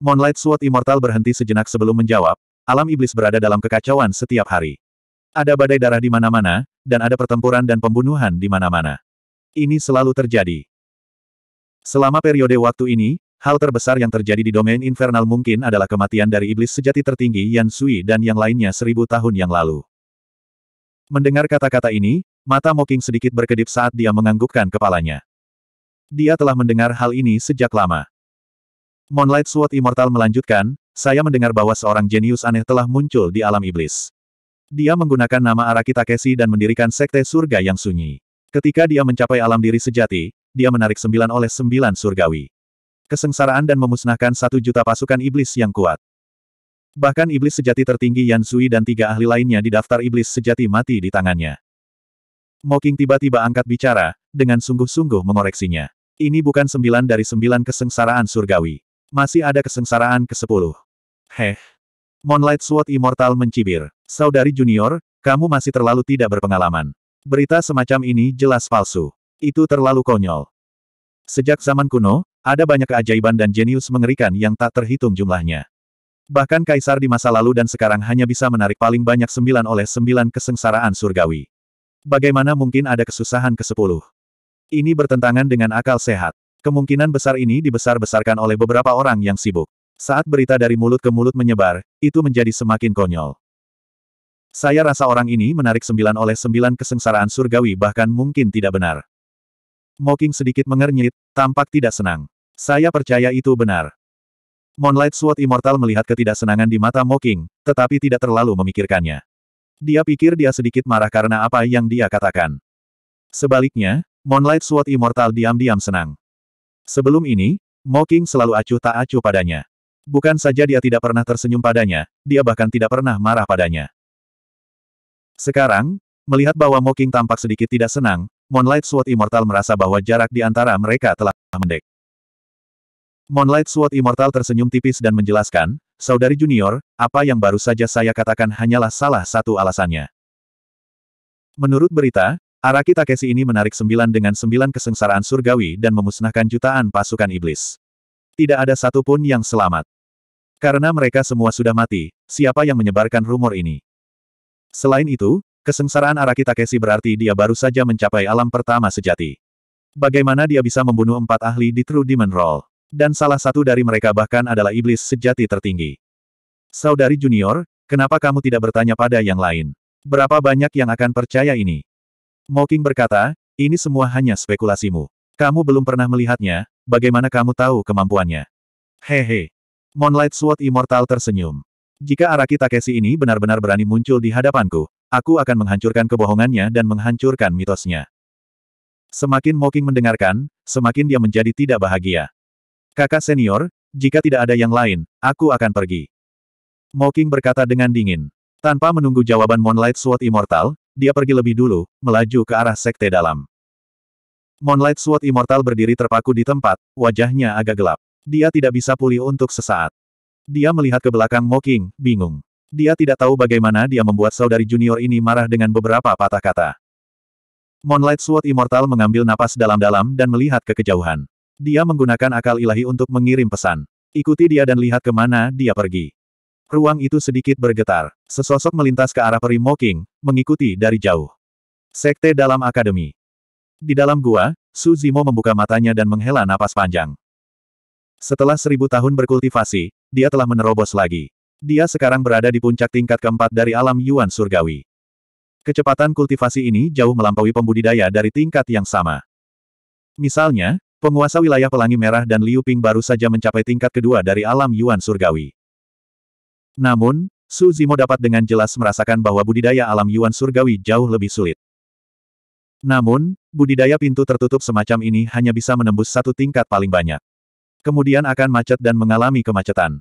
Moonlight Sword Immortal berhenti sejenak sebelum menjawab, alam iblis berada dalam kekacauan setiap hari. Ada badai darah di mana-mana, dan ada pertempuran dan pembunuhan di mana-mana. Ini selalu terjadi. Selama periode waktu ini, hal terbesar yang terjadi di domain infernal mungkin adalah kematian dari iblis sejati tertinggi Yan Sui dan yang lainnya seribu tahun yang lalu. Mendengar kata-kata ini, Mata Moking sedikit berkedip saat dia menganggukkan kepalanya. Dia telah mendengar hal ini sejak lama. Moonlight Sword Immortal melanjutkan, saya mendengar bahwa seorang jenius aneh telah muncul di alam iblis. Dia menggunakan nama Araki Takeshi dan mendirikan sekte surga yang sunyi. Ketika dia mencapai alam diri sejati, dia menarik sembilan oleh sembilan surgawi. Kesengsaraan dan memusnahkan satu juta pasukan iblis yang kuat. Bahkan iblis sejati tertinggi Yan dan tiga ahli lainnya di daftar iblis sejati mati di tangannya. Moking tiba-tiba angkat bicara, dengan sungguh-sungguh mengoreksinya. Ini bukan sembilan dari sembilan kesengsaraan surgawi. Masih ada kesengsaraan ke-10. Heh. Moonlight Sword Immortal mencibir. Saudari junior, kamu masih terlalu tidak berpengalaman. Berita semacam ini jelas palsu. Itu terlalu konyol. Sejak zaman kuno, ada banyak keajaiban dan jenius mengerikan yang tak terhitung jumlahnya. Bahkan kaisar di masa lalu dan sekarang hanya bisa menarik paling banyak sembilan oleh sembilan kesengsaraan surgawi. Bagaimana mungkin ada kesusahan ke-10? Ini bertentangan dengan akal sehat. Kemungkinan besar ini dibesar-besarkan oleh beberapa orang yang sibuk. Saat berita dari mulut ke mulut menyebar, itu menjadi semakin konyol. Saya rasa orang ini menarik sembilan oleh sembilan kesengsaraan surgawi bahkan mungkin tidak benar. Moking sedikit mengernyit, tampak tidak senang. Saya percaya itu benar. Moonlight Sword Immortal melihat ketidaksenangan di mata Moking, tetapi tidak terlalu memikirkannya. Dia pikir dia sedikit marah karena apa yang dia katakan. Sebaliknya, Moonlight Sword Immortal diam-diam senang. Sebelum ini, Mocking selalu acuh tak acuh padanya. Bukan saja dia tidak pernah tersenyum padanya, dia bahkan tidak pernah marah padanya. Sekarang, melihat bahwa Mocking tampak sedikit tidak senang, Moonlight Sword Immortal merasa bahwa jarak di antara mereka telah mendek. Moonlight Sword Immortal tersenyum tipis dan menjelaskan, saudari junior, apa yang baru saja saya katakan hanyalah salah satu alasannya. Menurut berita, Araki Takeshi ini menarik sembilan dengan sembilan kesengsaraan surgawi dan memusnahkan jutaan pasukan iblis. Tidak ada satupun yang selamat. Karena mereka semua sudah mati, siapa yang menyebarkan rumor ini? Selain itu, kesengsaraan Araki Takeshi berarti dia baru saja mencapai alam pertama sejati. Bagaimana dia bisa membunuh empat ahli di True Demon Roll? Dan salah satu dari mereka bahkan adalah iblis sejati tertinggi. Saudari junior, kenapa kamu tidak bertanya pada yang lain? Berapa banyak yang akan percaya ini? Moking berkata, ini semua hanya spekulasimu. Kamu belum pernah melihatnya, bagaimana kamu tahu kemampuannya? Hehe. Moonlight Sword Immortal tersenyum. Jika Araki Takeshi ini benar-benar berani muncul di hadapanku, aku akan menghancurkan kebohongannya dan menghancurkan mitosnya. Semakin Moking mendengarkan, semakin dia menjadi tidak bahagia. Kakak senior, jika tidak ada yang lain, aku akan pergi. Moking berkata dengan dingin. Tanpa menunggu jawaban Moonlight Sword Immortal, dia pergi lebih dulu, melaju ke arah sekte dalam. Moonlight Sword Immortal berdiri terpaku di tempat, wajahnya agak gelap. Dia tidak bisa pulih untuk sesaat. Dia melihat ke belakang Moking, bingung. Dia tidak tahu bagaimana dia membuat saudari junior ini marah dengan beberapa patah kata. Moonlight Sword Immortal mengambil napas dalam-dalam dan melihat ke kejauhan. Dia menggunakan akal ilahi untuk mengirim pesan. Ikuti dia dan lihat kemana dia pergi. Ruang itu sedikit bergetar. Sesosok melintas ke arah Peri Moking, mengikuti dari jauh. Sekte dalam akademi. Di dalam gua, Su Zimo membuka matanya dan menghela napas panjang. Setelah seribu tahun berkultivasi, dia telah menerobos lagi. Dia sekarang berada di puncak tingkat keempat dari alam Yuan Surgawi. Kecepatan kultivasi ini jauh melampaui pembudidaya dari tingkat yang sama. Misalnya, Penguasa wilayah Pelangi Merah dan Liu Ping baru saja mencapai tingkat kedua dari alam Yuan Surgawi. Namun, Su Zimo dapat dengan jelas merasakan bahwa budidaya alam Yuan Surgawi jauh lebih sulit. Namun, budidaya pintu tertutup semacam ini hanya bisa menembus satu tingkat paling banyak. Kemudian akan macet dan mengalami kemacetan.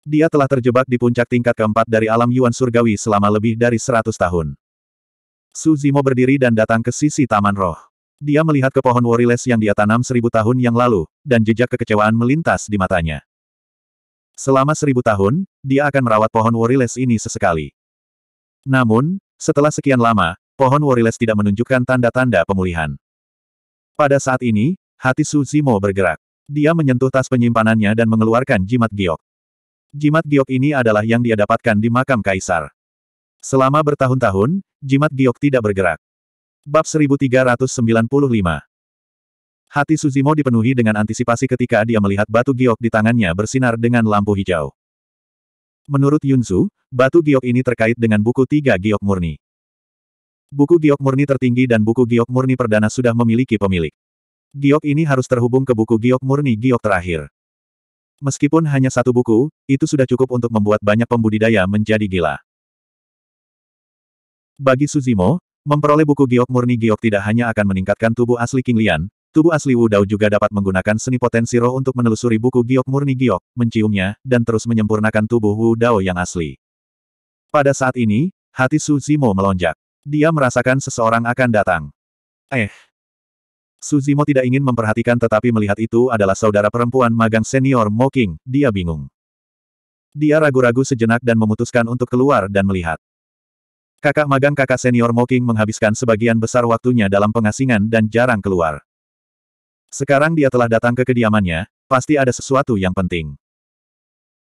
Dia telah terjebak di puncak tingkat keempat dari alam Yuan Surgawi selama lebih dari seratus tahun. Su Zimo berdiri dan datang ke sisi Taman Roh. Dia melihat ke pohon woriles yang dia tanam seribu tahun yang lalu, dan jejak kekecewaan melintas di matanya. Selama seribu tahun, dia akan merawat pohon woriles ini sesekali. Namun, setelah sekian lama, pohon woriles tidak menunjukkan tanda-tanda pemulihan. Pada saat ini, hati Suzimo bergerak. Dia menyentuh tas penyimpanannya dan mengeluarkan jimat giok. Jimat giok ini adalah yang dia dapatkan di makam kaisar. Selama bertahun-tahun, jimat giok tidak bergerak. Bab 1395 Hati Suzimo dipenuhi dengan antisipasi ketika dia melihat batu giok di tangannya bersinar dengan lampu hijau. Menurut Yunzu, batu giok ini terkait dengan buku tiga giok murni. Buku giok murni tertinggi dan buku giok murni perdana sudah memiliki pemilik. Giok ini harus terhubung ke buku giok murni giok terakhir. Meskipun hanya satu buku, itu sudah cukup untuk membuat banyak pembudidaya menjadi gila. Bagi Suzimo, Memperoleh buku giok murni giok tidak hanya akan meningkatkan tubuh asli King Lian, tubuh asli Wu Dao juga dapat menggunakan seni potensi roh untuk menelusuri buku giok murni giok, menciumnya, dan terus menyempurnakan tubuh Wu Dao yang asli. Pada saat ini, hati Su Zimo melonjak. Dia merasakan seseorang akan datang. Eh. Su Zimo tidak ingin memperhatikan tetapi melihat itu adalah saudara perempuan magang senior Mo King, dia bingung. Dia ragu-ragu sejenak dan memutuskan untuk keluar dan melihat. Kakak magang kakak senior Moking menghabiskan sebagian besar waktunya dalam pengasingan dan jarang keluar. Sekarang dia telah datang ke kediamannya, pasti ada sesuatu yang penting.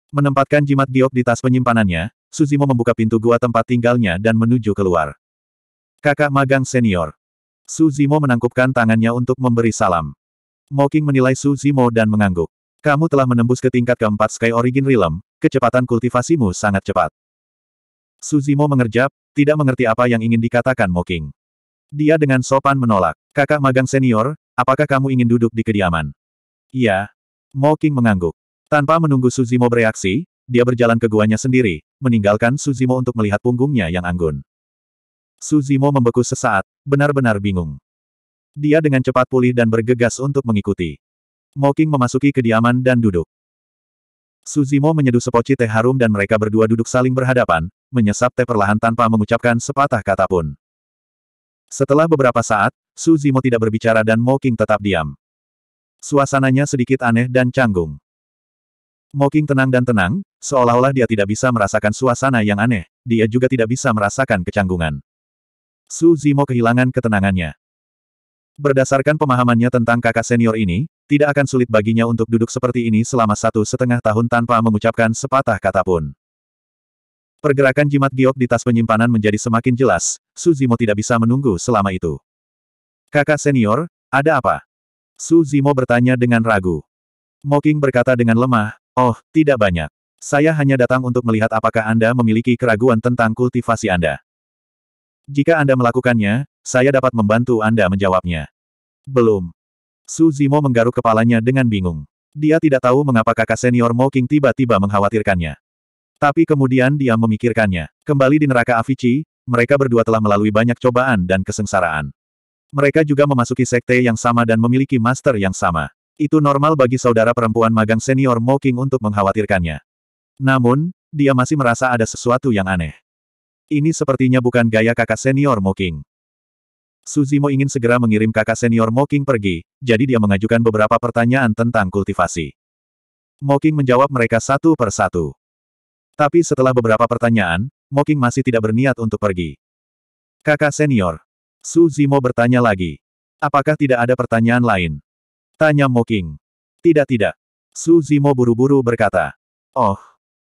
Menempatkan jimat giok di tas penyimpanannya, Suzimo membuka pintu gua tempat tinggalnya dan menuju keluar. Kakak magang senior. Suzimo menangkupkan tangannya untuk memberi salam. Moking menilai Suzimo dan mengangguk. Kamu telah menembus ke tingkat keempat Sky Origin Realm, kecepatan kultivasimu sangat cepat. Suzimo mengerjap, tidak mengerti apa yang ingin dikatakan Moking. Dia dengan sopan menolak. Kakak magang senior, apakah kamu ingin duduk di kediaman? Iya. Moking mengangguk. Tanpa menunggu Suzimo bereaksi, dia berjalan ke guanya sendiri, meninggalkan Suzimo untuk melihat punggungnya yang anggun. Suzimo membeku sesaat, benar-benar bingung. Dia dengan cepat pulih dan bergegas untuk mengikuti. Moking memasuki kediaman dan duduk. Suzimo menyeduh sepoci teh harum dan mereka berdua duduk saling berhadapan, menyesap teh perlahan tanpa mengucapkan sepatah kata pun. Setelah beberapa saat, Suzimo tidak berbicara dan Moking tetap diam. Suasananya sedikit aneh dan canggung. Moking tenang dan tenang, seolah-olah dia tidak bisa merasakan suasana yang aneh, dia juga tidak bisa merasakan kecanggungan. Suzimo kehilangan ketenangannya. Berdasarkan pemahamannya tentang kakak senior ini, tidak akan sulit baginya untuk duduk seperti ini selama satu setengah tahun tanpa mengucapkan sepatah kata pun. Pergerakan jimat giok di tas penyimpanan menjadi semakin jelas, Suzimo tidak bisa menunggu selama itu. Kakak senior, ada apa? Suzimo bertanya dengan ragu. Moking berkata dengan lemah, oh, tidak banyak. Saya hanya datang untuk melihat apakah Anda memiliki keraguan tentang kultivasi Anda. Jika Anda melakukannya, saya dapat membantu Anda menjawabnya. Belum. Su Zimo menggaruk kepalanya dengan bingung. Dia tidak tahu mengapa kakak senior Mo King tiba-tiba mengkhawatirkannya. Tapi kemudian dia memikirkannya. Kembali di neraka Avicii, mereka berdua telah melalui banyak cobaan dan kesengsaraan. Mereka juga memasuki sekte yang sama dan memiliki master yang sama. Itu normal bagi saudara perempuan magang senior Mo King untuk mengkhawatirkannya. Namun, dia masih merasa ada sesuatu yang aneh. Ini sepertinya bukan gaya kakak senior Mo King. Suzimo ingin segera mengirim kakak senior Moking pergi, jadi dia mengajukan beberapa pertanyaan tentang kultivasi. Moking menjawab mereka satu per satu. Tapi setelah beberapa pertanyaan, Moking masih tidak berniat untuk pergi. Kakak senior. Suzimo bertanya lagi. Apakah tidak ada pertanyaan lain? Tanya Moking. Tidak-tidak. Suzimo buru-buru berkata. Oh.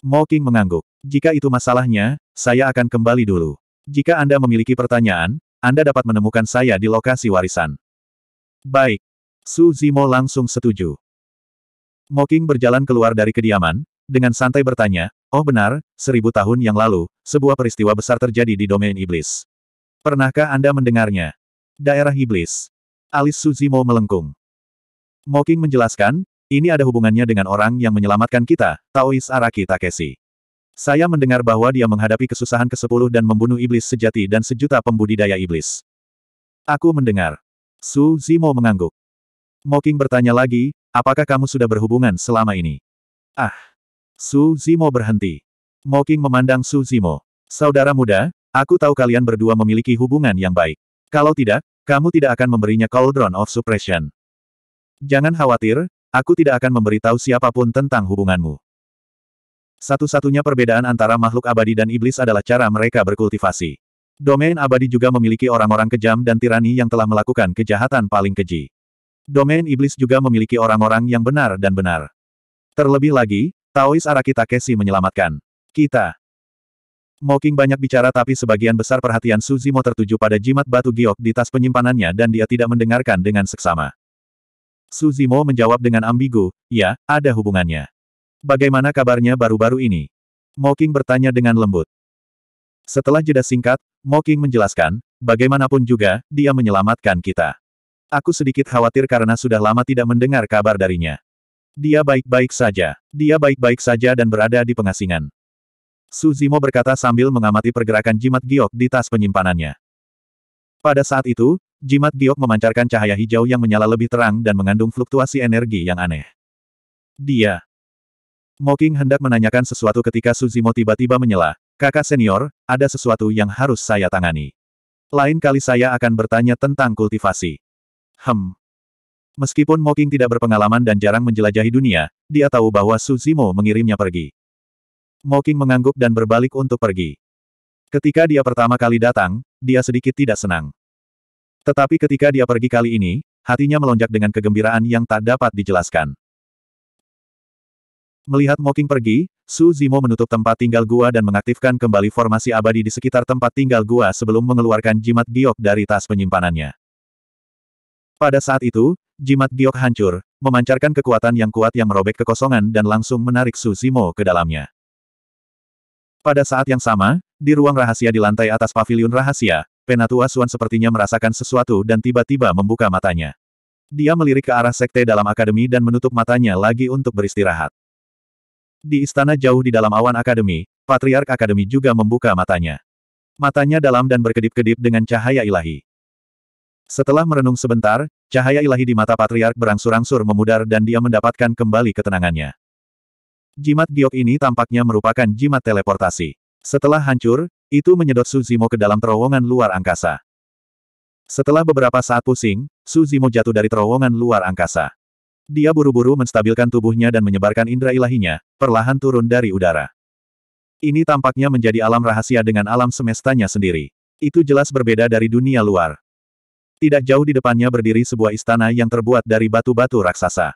Moking mengangguk. Jika itu masalahnya, saya akan kembali dulu. Jika Anda memiliki pertanyaan, anda dapat menemukan saya di lokasi warisan. Baik. Su Zimo langsung setuju. Moking berjalan keluar dari kediaman, dengan santai bertanya, Oh benar, seribu tahun yang lalu, sebuah peristiwa besar terjadi di domain iblis. Pernahkah Anda mendengarnya? Daerah iblis. Alis Su Zimo melengkung. Moking menjelaskan, ini ada hubungannya dengan orang yang menyelamatkan kita, Taois Araki Takeshi. Saya mendengar bahwa dia menghadapi kesusahan ke-10 dan membunuh iblis sejati dan sejuta pembudidaya iblis. Aku mendengar. Su Zimo mengangguk. Moking bertanya lagi, apakah kamu sudah berhubungan selama ini? Ah! Su Zimo berhenti. Moking memandang Su Zimo. Saudara muda, aku tahu kalian berdua memiliki hubungan yang baik. Kalau tidak, kamu tidak akan memberinya Cauldron of Suppression. Jangan khawatir, aku tidak akan memberitahu siapapun tentang hubunganmu. Satu-satunya perbedaan antara makhluk abadi dan iblis adalah cara mereka berkultivasi. Domain abadi juga memiliki orang-orang kejam dan tirani yang telah melakukan kejahatan paling keji. Domain iblis juga memiliki orang-orang yang benar dan benar. Terlebih lagi, Taois Araki Takeshi menyelamatkan kita. Moking banyak bicara tapi sebagian besar perhatian Suzimo tertuju pada jimat batu giok di tas penyimpanannya dan dia tidak mendengarkan dengan seksama. Suzimo menjawab dengan ambigu, ya, ada hubungannya. Bagaimana kabarnya baru-baru ini? Moking bertanya dengan lembut. Setelah jeda singkat, Moking menjelaskan, bagaimanapun juga, dia menyelamatkan kita. Aku sedikit khawatir karena sudah lama tidak mendengar kabar darinya. Dia baik-baik saja. Dia baik-baik saja dan berada di pengasingan. Suzimo berkata sambil mengamati pergerakan jimat giok di tas penyimpanannya. Pada saat itu, jimat giok memancarkan cahaya hijau yang menyala lebih terang dan mengandung fluktuasi energi yang aneh. Dia, Moking hendak menanyakan sesuatu ketika Suzimo tiba-tiba menyela, kakak senior, ada sesuatu yang harus saya tangani. Lain kali saya akan bertanya tentang kultivasi. Hem. Meskipun Moking tidak berpengalaman dan jarang menjelajahi dunia, dia tahu bahwa Suzimo mengirimnya pergi. Moking mengangguk dan berbalik untuk pergi. Ketika dia pertama kali datang, dia sedikit tidak senang. Tetapi ketika dia pergi kali ini, hatinya melonjak dengan kegembiraan yang tak dapat dijelaskan. Melihat Moking pergi, Su Zimo menutup tempat tinggal gua dan mengaktifkan kembali formasi abadi di sekitar tempat tinggal gua sebelum mengeluarkan jimat giok dari tas penyimpanannya. Pada saat itu, jimat giok hancur, memancarkan kekuatan yang kuat yang merobek kekosongan dan langsung menarik Su Zimo ke dalamnya. Pada saat yang sama, di ruang rahasia di lantai atas pavilion rahasia, Penatua Suan sepertinya merasakan sesuatu dan tiba-tiba membuka matanya. Dia melirik ke arah sekte dalam akademi dan menutup matanya lagi untuk beristirahat. Di istana jauh di dalam awan akademi, Patriark Akademi juga membuka matanya. Matanya dalam dan berkedip-kedip dengan cahaya ilahi. Setelah merenung sebentar, cahaya ilahi di mata Patriark berangsur-angsur memudar dan dia mendapatkan kembali ketenangannya. Jimat giok ini tampaknya merupakan jimat teleportasi. Setelah hancur, itu menyedot Suzimo ke dalam terowongan luar angkasa. Setelah beberapa saat pusing, Suzimo jatuh dari terowongan luar angkasa. Dia buru-buru menstabilkan tubuhnya dan menyebarkan indera ilahinya, perlahan turun dari udara. Ini tampaknya menjadi alam rahasia dengan alam semestanya sendiri. Itu jelas berbeda dari dunia luar. Tidak jauh di depannya berdiri sebuah istana yang terbuat dari batu-batu raksasa.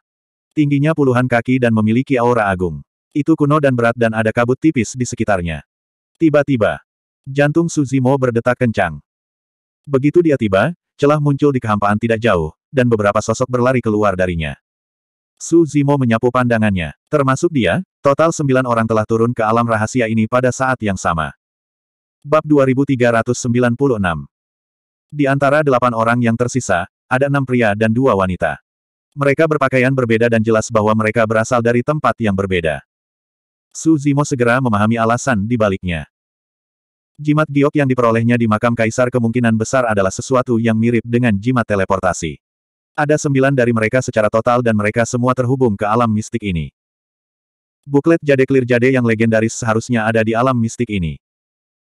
Tingginya puluhan kaki dan memiliki aura agung. Itu kuno dan berat dan ada kabut tipis di sekitarnya. Tiba-tiba, jantung Suzimo berdetak kencang. Begitu dia tiba, celah muncul di kehampaan tidak jauh, dan beberapa sosok berlari keluar darinya. Su Zimo menyapu pandangannya. Termasuk dia, total sembilan orang telah turun ke alam rahasia ini pada saat yang sama. Bab 2396 Di antara delapan orang yang tersisa, ada enam pria dan dua wanita. Mereka berpakaian berbeda dan jelas bahwa mereka berasal dari tempat yang berbeda. Su Zimo segera memahami alasan di baliknya. Jimat giok yang diperolehnya di makam kaisar kemungkinan besar adalah sesuatu yang mirip dengan jimat teleportasi. Ada sembilan dari mereka secara total dan mereka semua terhubung ke alam mistik ini. Buklet Jade Clear Jade yang legendaris seharusnya ada di alam mistik ini.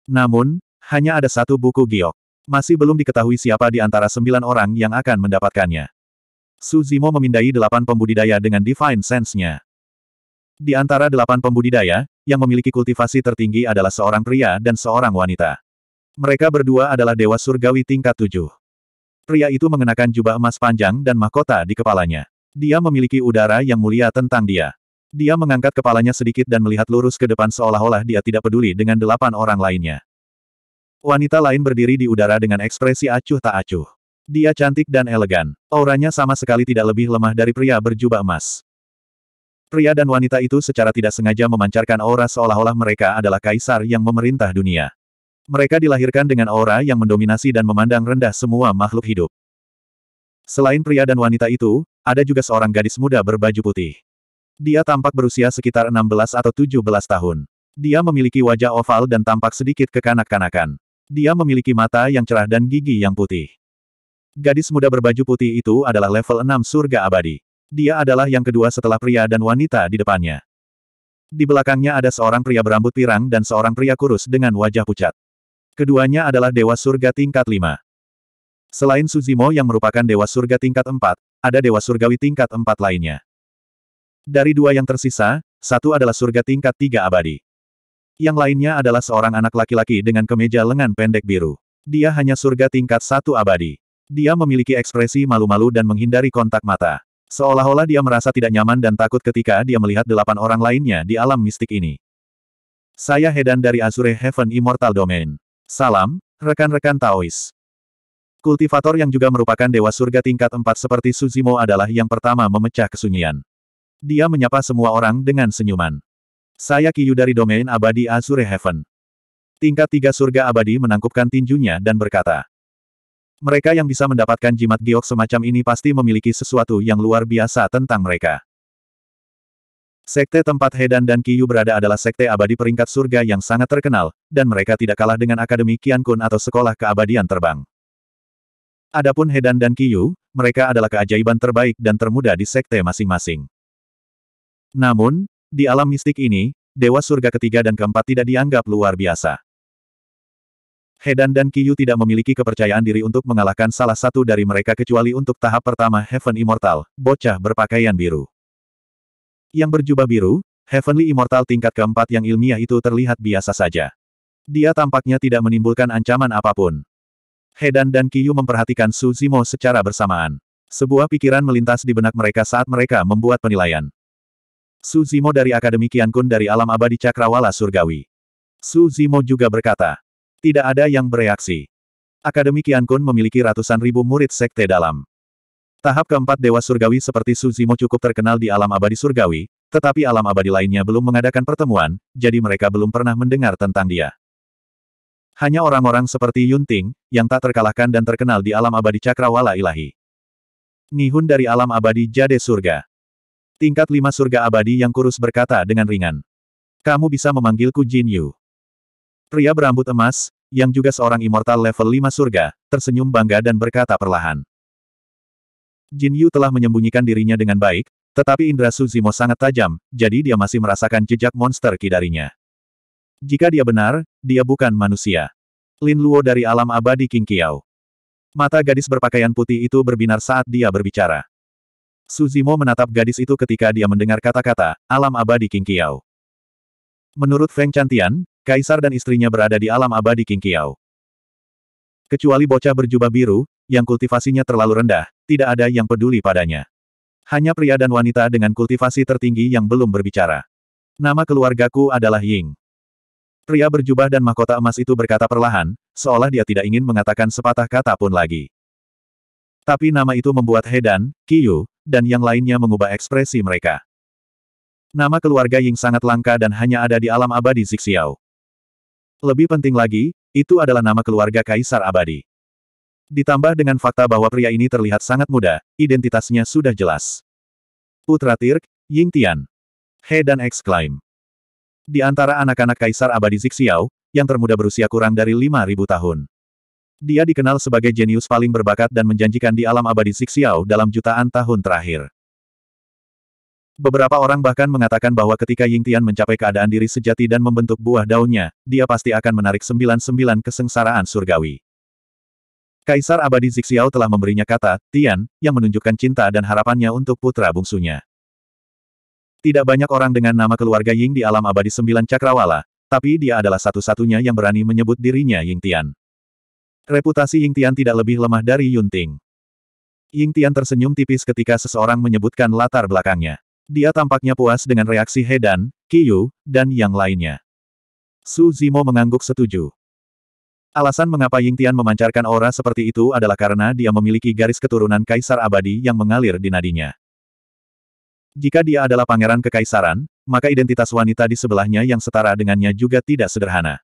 Namun, hanya ada satu buku giok. Masih belum diketahui siapa di antara sembilan orang yang akan mendapatkannya. Suzimo memindai delapan pembudidaya dengan Divine Sense-nya. Di antara delapan pembudidaya, yang memiliki kultivasi tertinggi adalah seorang pria dan seorang wanita. Mereka berdua adalah dewa surgawi tingkat tujuh. Pria itu mengenakan jubah emas panjang dan mahkota di kepalanya. Dia memiliki udara yang mulia tentang dia. Dia mengangkat kepalanya sedikit dan melihat lurus ke depan seolah-olah dia tidak peduli dengan delapan orang lainnya. Wanita lain berdiri di udara dengan ekspresi acuh tak acuh. Dia cantik dan elegan. Auranya sama sekali tidak lebih lemah dari pria berjubah emas. Pria dan wanita itu secara tidak sengaja memancarkan aura seolah-olah mereka adalah kaisar yang memerintah dunia. Mereka dilahirkan dengan aura yang mendominasi dan memandang rendah semua makhluk hidup. Selain pria dan wanita itu, ada juga seorang gadis muda berbaju putih. Dia tampak berusia sekitar 16 atau 17 tahun. Dia memiliki wajah oval dan tampak sedikit kekanak-kanakan. Dia memiliki mata yang cerah dan gigi yang putih. Gadis muda berbaju putih itu adalah level 6 surga abadi. Dia adalah yang kedua setelah pria dan wanita di depannya. Di belakangnya ada seorang pria berambut pirang dan seorang pria kurus dengan wajah pucat. Keduanya adalah Dewa Surga tingkat 5. Selain Suzimo yang merupakan Dewa Surga tingkat 4, ada Dewa Surgawi tingkat 4 lainnya. Dari dua yang tersisa, satu adalah surga tingkat 3 abadi. Yang lainnya adalah seorang anak laki-laki dengan kemeja lengan pendek biru. Dia hanya surga tingkat 1 abadi. Dia memiliki ekspresi malu-malu dan menghindari kontak mata. Seolah-olah dia merasa tidak nyaman dan takut ketika dia melihat delapan orang lainnya di alam mistik ini. Saya Hedan dari Azure Heaven Immortal Domain. Salam, rekan-rekan Taois. Kultivator yang juga merupakan dewa surga tingkat empat seperti Suzimo adalah yang pertama memecah kesunyian. Dia menyapa semua orang dengan senyuman. Saya Kiyu dari domain abadi Azure Heaven. Tingkat tiga surga abadi menangkupkan tinjunya dan berkata, mereka yang bisa mendapatkan jimat giok semacam ini pasti memiliki sesuatu yang luar biasa tentang mereka. Sekte tempat Hedan dan Kiyu berada adalah sekte abadi peringkat surga yang sangat terkenal, dan mereka tidak kalah dengan Akademi Kian Kun atau Sekolah Keabadian Terbang. Adapun Hedan dan Kiyu, mereka adalah keajaiban terbaik dan termuda di sekte masing-masing. Namun, di alam mistik ini, dewa surga ketiga dan keempat tidak dianggap luar biasa. Hedan dan Kiyu tidak memiliki kepercayaan diri untuk mengalahkan salah satu dari mereka kecuali untuk tahap pertama Heaven Immortal, bocah berpakaian biru yang berjubah biru, Heavenly Immortal tingkat keempat yang ilmiah itu terlihat biasa saja. Dia tampaknya tidak menimbulkan ancaman apapun. Hedan dan Kiyu memperhatikan Su Zimo secara bersamaan. Sebuah pikiran melintas di benak mereka saat mereka membuat penilaian. Su Zimo dari Akademi Kun dari alam abadi Cakrawala Surgawi. Su Zimo juga berkata, tidak ada yang bereaksi. Akademi Kun memiliki ratusan ribu murid sekte dalam. Tahap keempat Dewa Surgawi seperti Suzimo cukup terkenal di alam abadi surgawi, tetapi alam abadi lainnya belum mengadakan pertemuan, jadi mereka belum pernah mendengar tentang dia. Hanya orang-orang seperti Yun Ting yang tak terkalahkan dan terkenal di alam abadi cakrawala ilahi. Nihun dari alam abadi jade surga. Tingkat lima surga abadi yang kurus berkata dengan ringan. Kamu bisa memanggilku Jin Yu. Pria berambut emas, yang juga seorang immortal level lima surga, tersenyum bangga dan berkata perlahan. Jin Yu telah menyembunyikan dirinya dengan baik, tetapi indera Suzimo sangat tajam, jadi dia masih merasakan jejak monster kidarinya. Jika dia benar, dia bukan manusia. Lin Luo dari alam abadi King Kiao. Mata gadis berpakaian putih itu berbinar saat dia berbicara. Suzimo menatap gadis itu ketika dia mendengar kata-kata, alam abadi King Kiao. Menurut Feng Chantian, Kaisar dan istrinya berada di alam abadi King Kiao. Kecuali bocah berjubah biru, yang kultivasinya terlalu rendah, tidak ada yang peduli padanya. Hanya pria dan wanita dengan kultivasi tertinggi yang belum berbicara. Nama keluargaku adalah Ying. Pria berjubah dan mahkota emas itu berkata perlahan, seolah dia tidak ingin mengatakan sepatah kata pun lagi. Tapi nama itu membuat Hedan, Kiyu, dan yang lainnya mengubah ekspresi mereka. Nama keluarga Ying sangat langka dan hanya ada di alam abadi Zixiao. Lebih penting lagi, itu adalah nama keluarga Kaisar Abadi. Ditambah dengan fakta bahwa pria ini terlihat sangat muda, identitasnya sudah jelas. Putra Tirk, Ying Tian. He dan exclaim. Di antara anak-anak Kaisar Abadi Zixiao, yang termuda berusia kurang dari 5.000 tahun. Dia dikenal sebagai jenius paling berbakat dan menjanjikan di alam abadi Zixiao dalam jutaan tahun terakhir. Beberapa orang bahkan mengatakan bahwa ketika Ying Tian mencapai keadaan diri sejati dan membentuk buah daunnya, dia pasti akan menarik sembilan-sembilan kesengsaraan surgawi. Kaisar Abadi Zixiao telah memberinya kata, Tian, yang menunjukkan cinta dan harapannya untuk putra bungsunya. Tidak banyak orang dengan nama keluarga Ying di alam abadi sembilan cakrawala, tapi dia adalah satu-satunya yang berani menyebut dirinya Ying Tian. Reputasi Ying Tian tidak lebih lemah dari Yun Ting. Ying Tian tersenyum tipis ketika seseorang menyebutkan latar belakangnya. Dia tampaknya puas dengan reaksi Hedan, dan, Qiyu, dan yang lainnya. Su Zimo mengangguk setuju. Alasan mengapa Ying Tian memancarkan aura seperti itu adalah karena dia memiliki garis keturunan kaisar abadi yang mengalir di nadinya. Jika dia adalah pangeran kekaisaran, maka identitas wanita di sebelahnya yang setara dengannya juga tidak sederhana.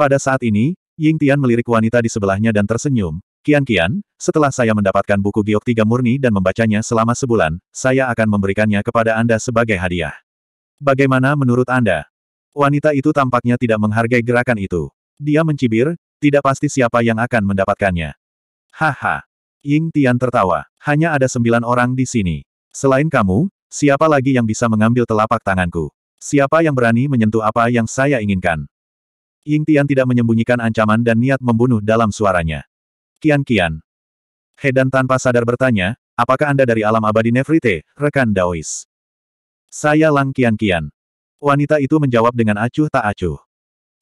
Pada saat ini, Ying Tian melirik wanita di sebelahnya dan tersenyum. Kian-kian, setelah saya mendapatkan buku giok tiga murni dan membacanya selama sebulan, saya akan memberikannya kepada Anda sebagai hadiah. Bagaimana menurut Anda? Wanita itu tampaknya tidak menghargai gerakan itu. Dia mencibir, tidak pasti siapa yang akan mendapatkannya. Haha. Ying Tian tertawa. Hanya ada sembilan orang di sini. Selain kamu, siapa lagi yang bisa mengambil telapak tanganku? Siapa yang berani menyentuh apa yang saya inginkan? Ying Tian tidak menyembunyikan ancaman dan niat membunuh dalam suaranya. Kian-kian. Hedan tanpa sadar bertanya, apakah Anda dari alam abadi Nefrite, rekan Daois? Saya Lang Kian-kian. Wanita itu menjawab dengan acuh tak acuh.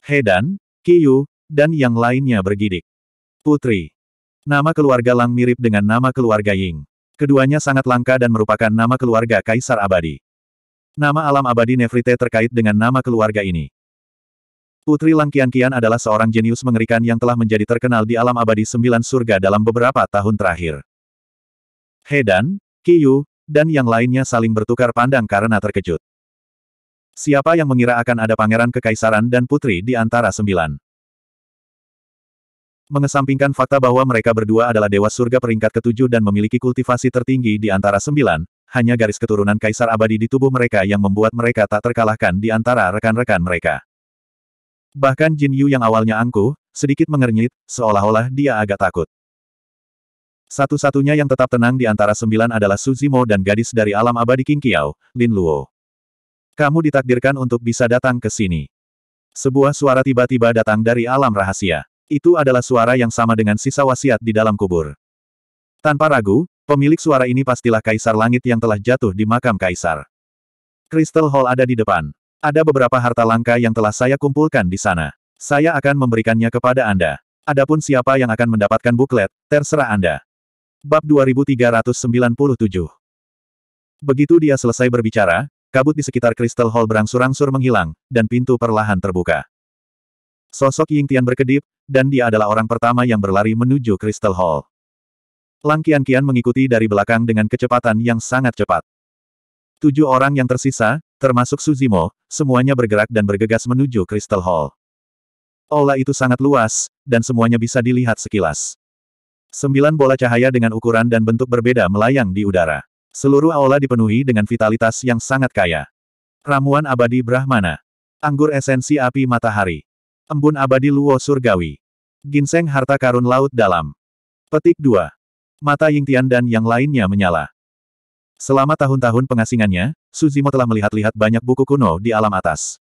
Hedan, Kiyu, dan yang lainnya bergidik. Putri. Nama keluarga Lang mirip dengan nama keluarga Ying. Keduanya sangat langka dan merupakan nama keluarga Kaisar Abadi. Nama alam abadi Nefrite terkait dengan nama keluarga ini. Putri Lang Kian Kian adalah seorang jenius mengerikan yang telah menjadi terkenal di alam abadi sembilan surga dalam beberapa tahun terakhir. Hedan, Kiyu, dan yang lainnya saling bertukar pandang karena terkejut. Siapa yang mengira akan ada pangeran kekaisaran dan putri di antara sembilan? Mengesampingkan fakta bahwa mereka berdua adalah dewa surga peringkat ketujuh dan memiliki kultivasi tertinggi di antara sembilan, hanya garis keturunan kaisar abadi di tubuh mereka yang membuat mereka tak terkalahkan di antara rekan-rekan mereka. Bahkan Jin Yu yang awalnya angkuh, sedikit mengernyit, seolah-olah dia agak takut. Satu-satunya yang tetap tenang di antara sembilan adalah Suzimo dan gadis dari alam abadi King Kiao, Lin Luo. Kamu ditakdirkan untuk bisa datang ke sini. Sebuah suara tiba-tiba datang dari alam rahasia. Itu adalah suara yang sama dengan sisa wasiat di dalam kubur. Tanpa ragu, pemilik suara ini pastilah kaisar langit yang telah jatuh di makam kaisar. Crystal Hall ada di depan. Ada beberapa harta langka yang telah saya kumpulkan di sana. Saya akan memberikannya kepada Anda. Adapun siapa yang akan mendapatkan buklet, terserah Anda. Bab 2397 Begitu dia selesai berbicara, Kabut di sekitar Crystal Hall berangsur-angsur menghilang, dan pintu perlahan terbuka. Sosok Ying Tian berkedip, dan dia adalah orang pertama yang berlari menuju Crystal Hall. Lang Qian Qian mengikuti dari belakang dengan kecepatan yang sangat cepat. Tujuh orang yang tersisa, termasuk Suzimo, semuanya bergerak dan bergegas menuju Crystal Hall. Aula itu sangat luas, dan semuanya bisa dilihat sekilas. Sembilan bola cahaya dengan ukuran dan bentuk berbeda melayang di udara. Seluruh aula dipenuhi dengan vitalitas yang sangat kaya. Ramuan abadi Brahmana. Anggur esensi api matahari. Embun abadi luo surgawi. Ginseng harta karun laut dalam. Petik 2. Mata Ying Tian dan yang lainnya menyala. Selama tahun-tahun pengasingannya, Suzimo telah melihat-lihat banyak buku kuno di alam atas.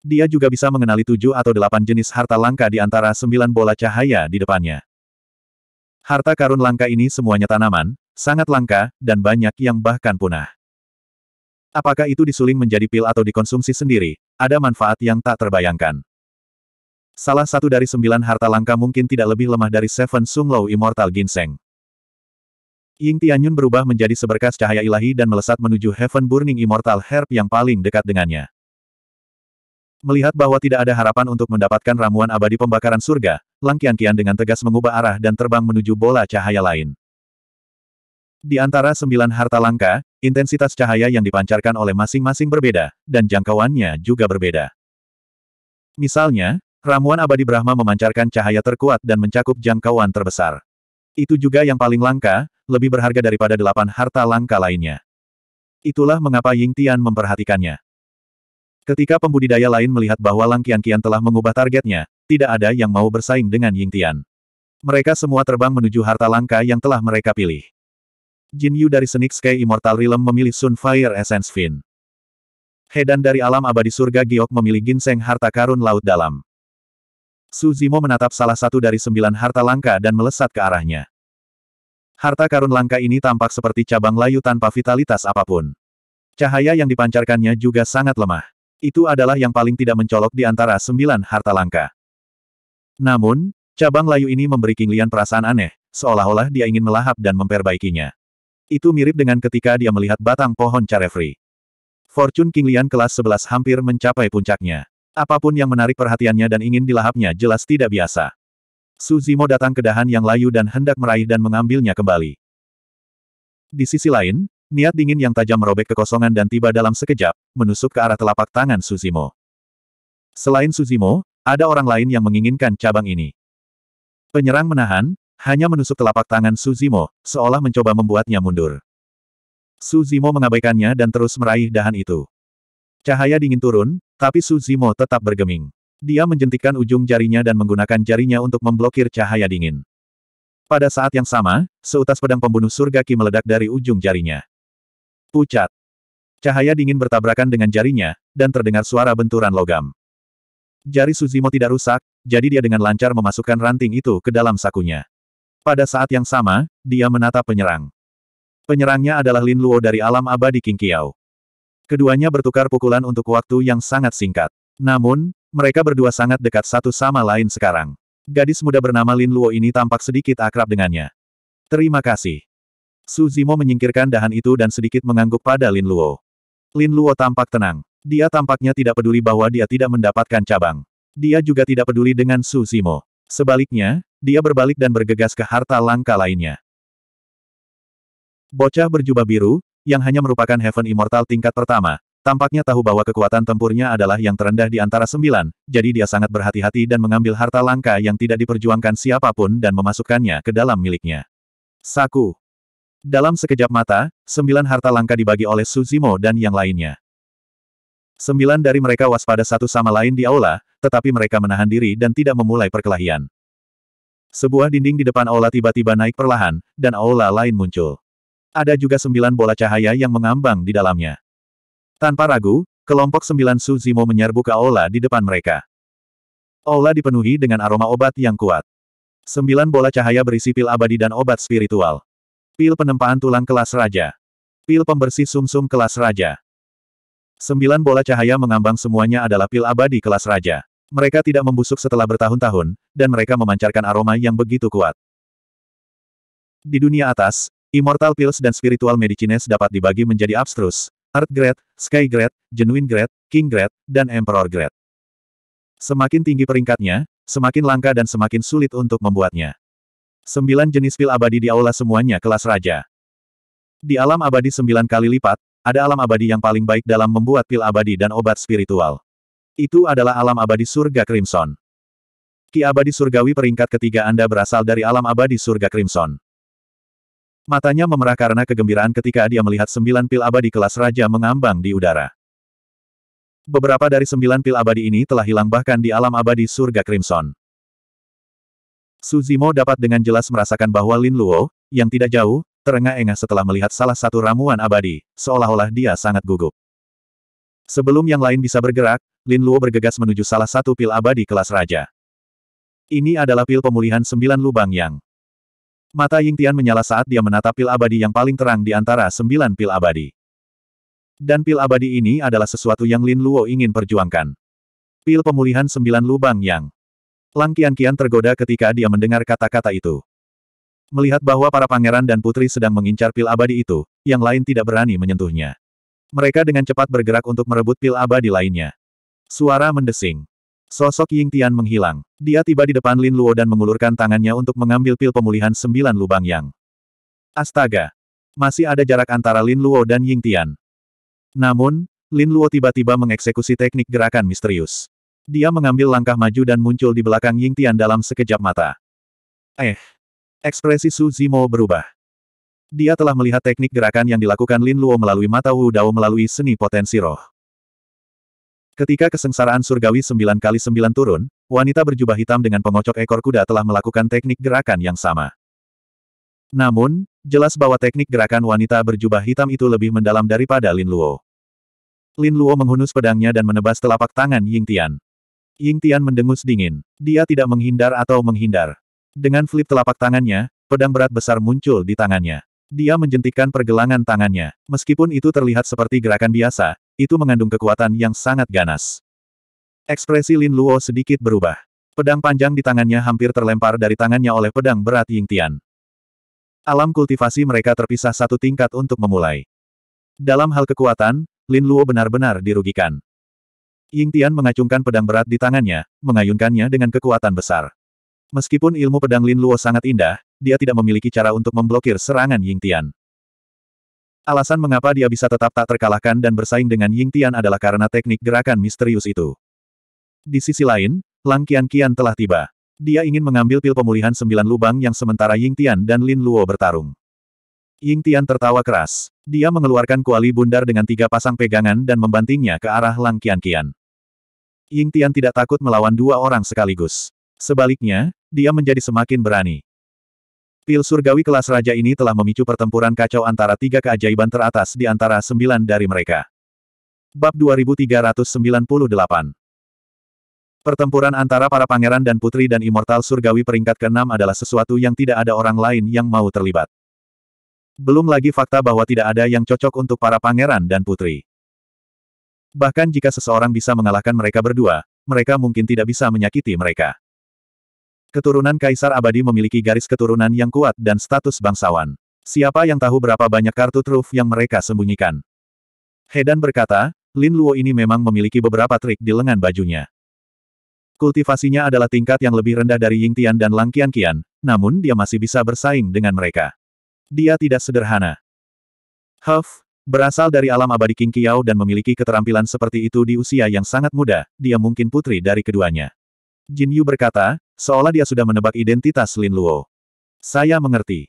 Dia juga bisa mengenali tujuh atau delapan jenis harta langka di antara sembilan bola cahaya di depannya. Harta karun langka ini semuanya tanaman, Sangat langka, dan banyak yang bahkan punah. Apakah itu disuling menjadi pil atau dikonsumsi sendiri, ada manfaat yang tak terbayangkan. Salah satu dari sembilan harta langka mungkin tidak lebih lemah dari Seven Sung Immortal Ginseng. Ying Tianyun berubah menjadi seberkas cahaya ilahi dan melesat menuju Heaven Burning Immortal Herb yang paling dekat dengannya. Melihat bahwa tidak ada harapan untuk mendapatkan ramuan abadi pembakaran surga, langkian Qian dengan tegas mengubah arah dan terbang menuju bola cahaya lain. Di antara sembilan harta langka, intensitas cahaya yang dipancarkan oleh masing-masing berbeda, dan jangkauannya juga berbeda. Misalnya, ramuan abadi Brahma memancarkan cahaya terkuat dan mencakup jangkauan terbesar. Itu juga yang paling langka, lebih berharga daripada delapan harta langka lainnya. Itulah mengapa Ying Tian memperhatikannya. Ketika pembudidaya lain melihat bahwa Lang Qian telah mengubah targetnya, tidak ada yang mau bersaing dengan Ying Tian. Mereka semua terbang menuju harta langka yang telah mereka pilih. Jin Yu dari Senik Sky Immortal Realm memilih Sunfire Essence Fin. Hedan dari alam abadi surga Giok memilih ginseng harta karun laut dalam. Su Zimo menatap salah satu dari sembilan harta langka dan melesat ke arahnya. Harta karun langka ini tampak seperti cabang layu tanpa vitalitas apapun. Cahaya yang dipancarkannya juga sangat lemah. Itu adalah yang paling tidak mencolok di antara sembilan harta langka. Namun, cabang layu ini memberi King Lian perasaan aneh, seolah-olah dia ingin melahap dan memperbaikinya. Itu mirip dengan ketika dia melihat batang pohon Carefree. Fortune King Lian kelas 11 hampir mencapai puncaknya. Apapun yang menarik perhatiannya dan ingin dilahapnya jelas tidak biasa. Suzimo datang ke dahan yang layu dan hendak meraih dan mengambilnya kembali. Di sisi lain, niat dingin yang tajam merobek kekosongan dan tiba dalam sekejap, menusuk ke arah telapak tangan Suzimo. Selain Suzimo, ada orang lain yang menginginkan cabang ini. Penyerang menahan, hanya menusuk telapak tangan Suzimo, seolah mencoba membuatnya mundur. Suzimo mengabaikannya dan terus meraih dahan itu. Cahaya dingin turun, tapi Suzimo tetap bergeming. Dia menjentikkan ujung jarinya dan menggunakan jarinya untuk memblokir cahaya dingin. Pada saat yang sama, seutas pedang pembunuh surga Ki meledak dari ujung jarinya. Pucat. Cahaya dingin bertabrakan dengan jarinya, dan terdengar suara benturan logam. Jari Suzimo tidak rusak, jadi dia dengan lancar memasukkan ranting itu ke dalam sakunya. Pada saat yang sama, dia menatap penyerang. Penyerangnya adalah Lin Luo dari alam abadi King Kiao. Keduanya bertukar pukulan untuk waktu yang sangat singkat. Namun, mereka berdua sangat dekat satu sama lain sekarang. Gadis muda bernama Lin Luo ini tampak sedikit akrab dengannya. Terima kasih. Su Zimo menyingkirkan dahan itu dan sedikit mengangguk pada Lin Luo. Lin Luo tampak tenang. Dia tampaknya tidak peduli bahwa dia tidak mendapatkan cabang. Dia juga tidak peduli dengan Su Zimo. Sebaliknya, dia berbalik dan bergegas ke harta langka lainnya. Bocah berjubah biru, yang hanya merupakan Heaven Immortal tingkat pertama, tampaknya tahu bahwa kekuatan tempurnya adalah yang terendah di antara sembilan, jadi dia sangat berhati-hati dan mengambil harta langka yang tidak diperjuangkan siapapun dan memasukkannya ke dalam miliknya. Saku. Dalam sekejap mata, sembilan harta langka dibagi oleh Suzimo dan yang lainnya. Sembilan dari mereka waspada satu sama lain di aula, tetapi mereka menahan diri dan tidak memulai perkelahian. Sebuah dinding di depan aula tiba-tiba naik perlahan, dan aula lain muncul. Ada juga sembilan bola cahaya yang mengambang di dalamnya. Tanpa ragu, kelompok sembilan Suzimo menyerbu ke aula di depan mereka. Aula dipenuhi dengan aroma obat yang kuat. Sembilan bola cahaya berisi pil abadi dan obat spiritual. Pil penempaan tulang kelas raja. Pil pembersih sumsum -sum kelas raja. Sembilan bola cahaya mengambang semuanya adalah pil abadi kelas raja. Mereka tidak membusuk setelah bertahun-tahun, dan mereka memancarkan aroma yang begitu kuat. Di dunia atas, Immortal Pills dan Spiritual Medicines dapat dibagi menjadi Abstrus, Art Grade, Sky Grade, Genuine Grade, King Grade, dan Emperor Grade. Semakin tinggi peringkatnya, semakin langka dan semakin sulit untuk membuatnya. Sembilan jenis pil abadi di aula semuanya kelas raja. Di alam abadi sembilan kali lipat, ada alam abadi yang paling baik dalam membuat pil abadi dan obat spiritual. Itu adalah alam abadi surga Crimson. Ki abadi surgawi peringkat ketiga Anda berasal dari alam abadi surga Crimson. Matanya memerah karena kegembiraan ketika dia melihat sembilan pil abadi kelas raja mengambang di udara. Beberapa dari sembilan pil abadi ini telah hilang bahkan di alam abadi surga Crimson. Suzimo dapat dengan jelas merasakan bahwa Lin Luo, yang tidak jauh, terengah-engah setelah melihat salah satu ramuan abadi, seolah-olah dia sangat gugup. Sebelum yang lain bisa bergerak, Lin Luo bergegas menuju salah satu pil abadi kelas raja. Ini adalah pil pemulihan sembilan lubang yang. Mata Ying Tian menyala saat dia menatap pil abadi yang paling terang di antara sembilan pil abadi. Dan pil abadi ini adalah sesuatu yang Lin Luo ingin perjuangkan. Pil pemulihan sembilan lubang yang. Lang Kian Kian tergoda ketika dia mendengar kata-kata itu. Melihat bahwa para pangeran dan putri sedang mengincar pil abadi itu, yang lain tidak berani menyentuhnya. Mereka dengan cepat bergerak untuk merebut pil abadi lainnya. Suara mendesing. Sosok Ying Tian menghilang. Dia tiba di depan Lin Luo dan mengulurkan tangannya untuk mengambil pil pemulihan sembilan lubang yang. Astaga! Masih ada jarak antara Lin Luo dan Ying Tian. Namun, Lin Luo tiba-tiba mengeksekusi teknik gerakan misterius. Dia mengambil langkah maju dan muncul di belakang Ying Tian dalam sekejap mata. Eh! Ekspresi Su Zimo berubah. Dia telah melihat teknik gerakan yang dilakukan Lin Luo melalui mata Wu Dao melalui seni potensi roh. Ketika kesengsaraan surgawi sembilan kali sembilan turun, wanita berjubah hitam dengan pengocok ekor kuda telah melakukan teknik gerakan yang sama. Namun, jelas bahwa teknik gerakan wanita berjubah hitam itu lebih mendalam daripada Lin Luo. Lin Luo menghunus pedangnya dan menebas telapak tangan Ying Tian. Ying Tian mendengus dingin. Dia tidak menghindar atau menghindar. Dengan flip telapak tangannya, pedang berat besar muncul di tangannya. Dia menjentikan pergelangan tangannya. Meskipun itu terlihat seperti gerakan biasa, itu mengandung kekuatan yang sangat ganas. Ekspresi Lin Luo sedikit berubah. Pedang panjang di tangannya hampir terlempar dari tangannya oleh pedang berat Ying Tian. Alam kultivasi mereka terpisah satu tingkat untuk memulai. Dalam hal kekuatan, Lin Luo benar-benar dirugikan. Ying Tian mengacungkan pedang berat di tangannya, mengayunkannya dengan kekuatan besar. Meskipun ilmu pedang Lin Luo sangat indah, dia tidak memiliki cara untuk memblokir serangan Ying Tian. Alasan mengapa dia bisa tetap tak terkalahkan dan bersaing dengan Ying Tian adalah karena teknik gerakan misterius itu. Di sisi lain, Lang Qian Qian telah tiba. Dia ingin mengambil pil pemulihan sembilan lubang yang sementara Ying Tian dan Lin Luo bertarung. Ying Tian tertawa keras. Dia mengeluarkan kuali bundar dengan tiga pasang pegangan dan membantingnya ke arah Lang Qian Qian. Ying Tian tidak takut melawan dua orang sekaligus. Sebaliknya, dia menjadi semakin berani. Pil surgawi kelas raja ini telah memicu pertempuran kacau antara tiga keajaiban teratas di antara sembilan dari mereka. Bab 2398 Pertempuran antara para pangeran dan putri dan immortal surgawi peringkat keenam adalah sesuatu yang tidak ada orang lain yang mau terlibat. Belum lagi fakta bahwa tidak ada yang cocok untuk para pangeran dan putri. Bahkan jika seseorang bisa mengalahkan mereka berdua, mereka mungkin tidak bisa menyakiti mereka. Keturunan Kaisar Abadi memiliki garis keturunan yang kuat dan status bangsawan. Siapa yang tahu berapa banyak kartu truf yang mereka sembunyikan? Hedan berkata, Lin Luo ini memang memiliki beberapa trik di lengan bajunya. Kultivasinya adalah tingkat yang lebih rendah dari Ying Tian dan Lang Qian Qian, namun dia masih bisa bersaing dengan mereka. Dia tidak sederhana. Huff, berasal dari alam abadi King Qiao dan memiliki keterampilan seperti itu di usia yang sangat muda, dia mungkin putri dari keduanya. Jin Yu berkata, Seolah dia sudah menebak identitas Lin Luo. Saya mengerti.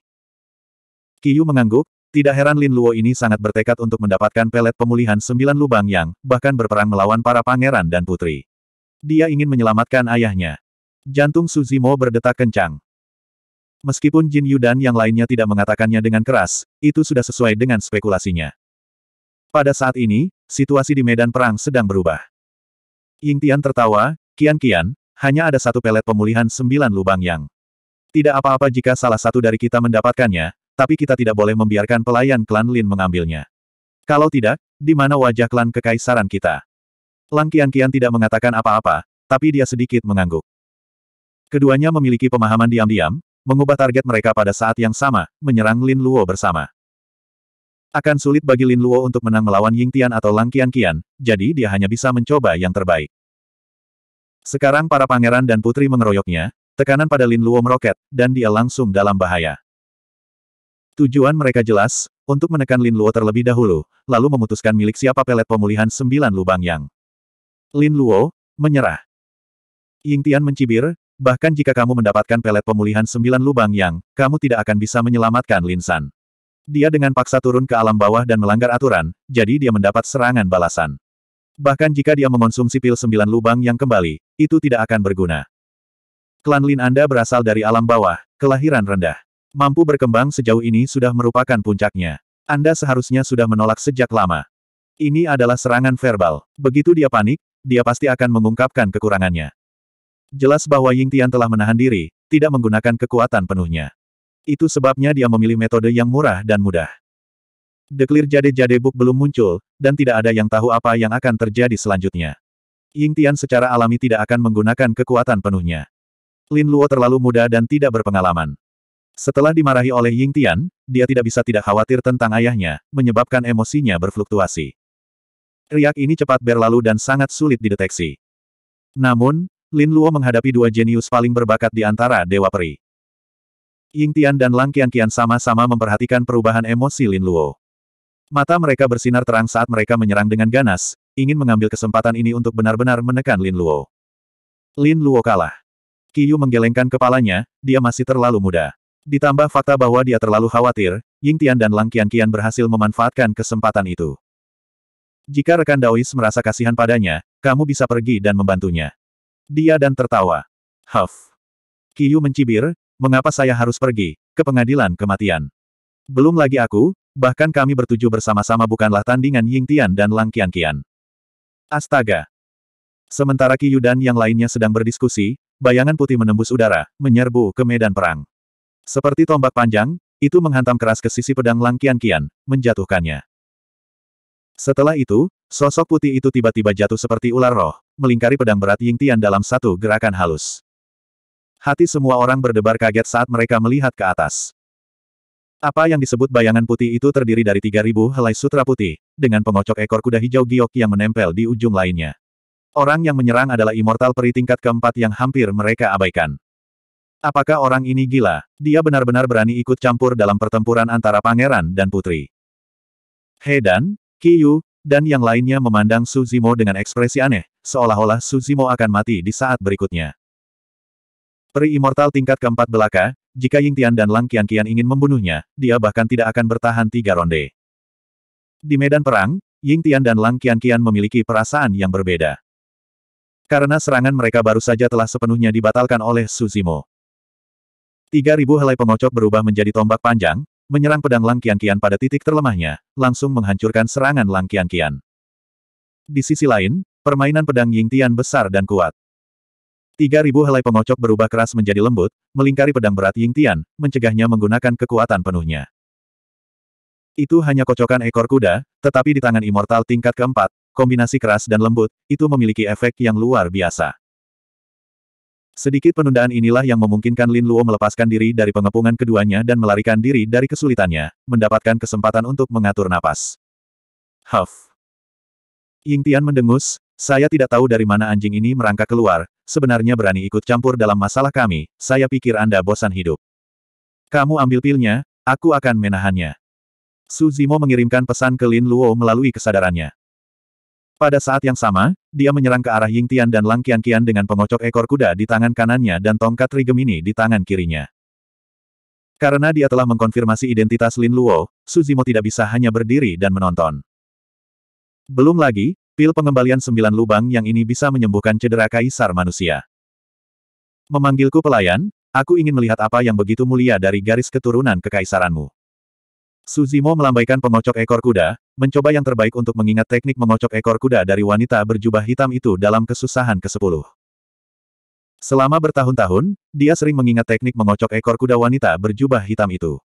Kiyu mengangguk, tidak heran Lin Luo ini sangat bertekad untuk mendapatkan pelet pemulihan sembilan lubang yang, bahkan berperang melawan para pangeran dan putri. Dia ingin menyelamatkan ayahnya. Jantung Suzimo berdetak kencang. Meskipun Jin Yu dan yang lainnya tidak mengatakannya dengan keras, itu sudah sesuai dengan spekulasinya. Pada saat ini, situasi di medan perang sedang berubah. Ying Tian tertawa, Kian Kian, hanya ada satu pelet pemulihan sembilan lubang yang tidak apa-apa jika salah satu dari kita mendapatkannya, tapi kita tidak boleh membiarkan pelayan klan Lin mengambilnya. Kalau tidak, di mana wajah klan kekaisaran kita? Lang Kian Kian tidak mengatakan apa-apa, tapi dia sedikit mengangguk. Keduanya memiliki pemahaman diam-diam, mengubah target mereka pada saat yang sama, menyerang Lin Luo bersama. Akan sulit bagi Lin Luo untuk menang melawan Ying Tian atau Lang Kian Kian, jadi dia hanya bisa mencoba yang terbaik. Sekarang para pangeran dan putri mengeroyoknya, tekanan pada Lin Luo meroket, dan dia langsung dalam bahaya. Tujuan mereka jelas, untuk menekan Lin Luo terlebih dahulu, lalu memutuskan milik siapa pelet pemulihan sembilan lubang yang. Lin Luo, menyerah. Ying Tian mencibir, bahkan jika kamu mendapatkan pelet pemulihan sembilan lubang yang, kamu tidak akan bisa menyelamatkan Lin San. Dia dengan paksa turun ke alam bawah dan melanggar aturan, jadi dia mendapat serangan balasan. Bahkan jika dia mengonsumsi pil sembilan lubang yang kembali, itu tidak akan berguna. Klan Lin Anda berasal dari alam bawah, kelahiran rendah. Mampu berkembang sejauh ini sudah merupakan puncaknya. Anda seharusnya sudah menolak sejak lama. Ini adalah serangan verbal. Begitu dia panik, dia pasti akan mengungkapkan kekurangannya. Jelas bahwa Ying Tian telah menahan diri, tidak menggunakan kekuatan penuhnya. Itu sebabnya dia memilih metode yang murah dan mudah. Deklir jade-jade buk belum muncul, dan tidak ada yang tahu apa yang akan terjadi selanjutnya. Ying Tian secara alami tidak akan menggunakan kekuatan penuhnya. Lin Luo terlalu muda dan tidak berpengalaman. Setelah dimarahi oleh Ying Tian, dia tidak bisa tidak khawatir tentang ayahnya, menyebabkan emosinya berfluktuasi. Riak ini cepat berlalu dan sangat sulit dideteksi. Namun, Lin Luo menghadapi dua jenius paling berbakat di antara Dewa Peri. Ying Tian dan Lang Qian sama-sama memperhatikan perubahan emosi Lin Luo. Mata mereka bersinar terang saat mereka menyerang dengan ganas, ingin mengambil kesempatan ini untuk benar-benar menekan Lin Luo. Lin Luo kalah. Qiyu menggelengkan kepalanya, dia masih terlalu muda. Ditambah fakta bahwa dia terlalu khawatir, Ying Tian dan Lang Qian Qian berhasil memanfaatkan kesempatan itu. Jika rekan Daois merasa kasihan padanya, kamu bisa pergi dan membantunya. Dia dan tertawa. Huff. Qiyu mencibir, mengapa saya harus pergi, ke pengadilan kematian. Belum lagi aku, bahkan kami bertujuh bersama-sama bukanlah tandingan Ying Tian dan Lang Qian Qian. Astaga! Sementara Qi Yu dan yang lainnya sedang berdiskusi, bayangan putih menembus udara, menyerbu ke medan perang. Seperti tombak panjang, itu menghantam keras ke sisi pedang Lang Qian Qian, menjatuhkannya. Setelah itu, sosok putih itu tiba-tiba jatuh seperti ular roh, melingkari pedang berat Ying Tian dalam satu gerakan halus. Hati semua orang berdebar kaget saat mereka melihat ke atas. Apa yang disebut bayangan putih itu terdiri dari 3.000 helai sutra putih, dengan pengocok ekor kuda hijau giok yang menempel di ujung lainnya. Orang yang menyerang adalah immortal peri tingkat keempat yang hampir mereka abaikan. Apakah orang ini gila? Dia benar-benar berani ikut campur dalam pertempuran antara pangeran dan putri. Hedan, Kiyu, dan yang lainnya memandang Suzimo dengan ekspresi aneh, seolah-olah Suzimo akan mati di saat berikutnya. Peri Immortal tingkat keempat belaka, jika Ying Tian dan Lang Qian Qian ingin membunuhnya, dia bahkan tidak akan bertahan tiga ronde. Di medan perang, Ying Tian dan Lang Qian Qian memiliki perasaan yang berbeda. Karena serangan mereka baru saja telah sepenuhnya dibatalkan oleh Suzimo. Tiga ribu helai pengocok berubah menjadi tombak panjang, menyerang pedang Lang Qian Qian pada titik terlemahnya, langsung menghancurkan serangan Lang Qian Qian. Di sisi lain, permainan pedang Ying Tian besar dan kuat. Tiga ribu helai pengocok berubah keras menjadi lembut, melingkari pedang berat Ying Tian, mencegahnya menggunakan kekuatan penuhnya. Itu hanya kocokan ekor kuda, tetapi di tangan immortal tingkat keempat, kombinasi keras dan lembut, itu memiliki efek yang luar biasa. Sedikit penundaan inilah yang memungkinkan Lin Luo melepaskan diri dari pengepungan keduanya dan melarikan diri dari kesulitannya, mendapatkan kesempatan untuk mengatur napas. Huff. Ying Tian mendengus, saya tidak tahu dari mana anjing ini merangkak keluar, sebenarnya berani ikut campur dalam masalah kami, saya pikir Anda bosan hidup. Kamu ambil pilnya, aku akan menahannya. Su Zimo mengirimkan pesan ke Lin Luo melalui kesadarannya. Pada saat yang sama, dia menyerang ke arah Ying Tian dan Lang Qian Qian dengan pengocok ekor kuda di tangan kanannya dan tongkat Rigemini di tangan kirinya. Karena dia telah mengkonfirmasi identitas Lin Luo, Suzimo tidak bisa hanya berdiri dan menonton. Belum lagi, Pil pengembalian sembilan lubang yang ini bisa menyembuhkan cedera kaisar manusia. Memanggilku pelayan, aku ingin melihat apa yang begitu mulia dari garis keturunan kekaisaranmu. Suzimo melambaikan pengocok ekor kuda, mencoba yang terbaik untuk mengingat teknik mengocok ekor kuda dari wanita berjubah hitam itu dalam kesusahan ke-10. Selama bertahun-tahun, dia sering mengingat teknik mengocok ekor kuda wanita berjubah hitam itu.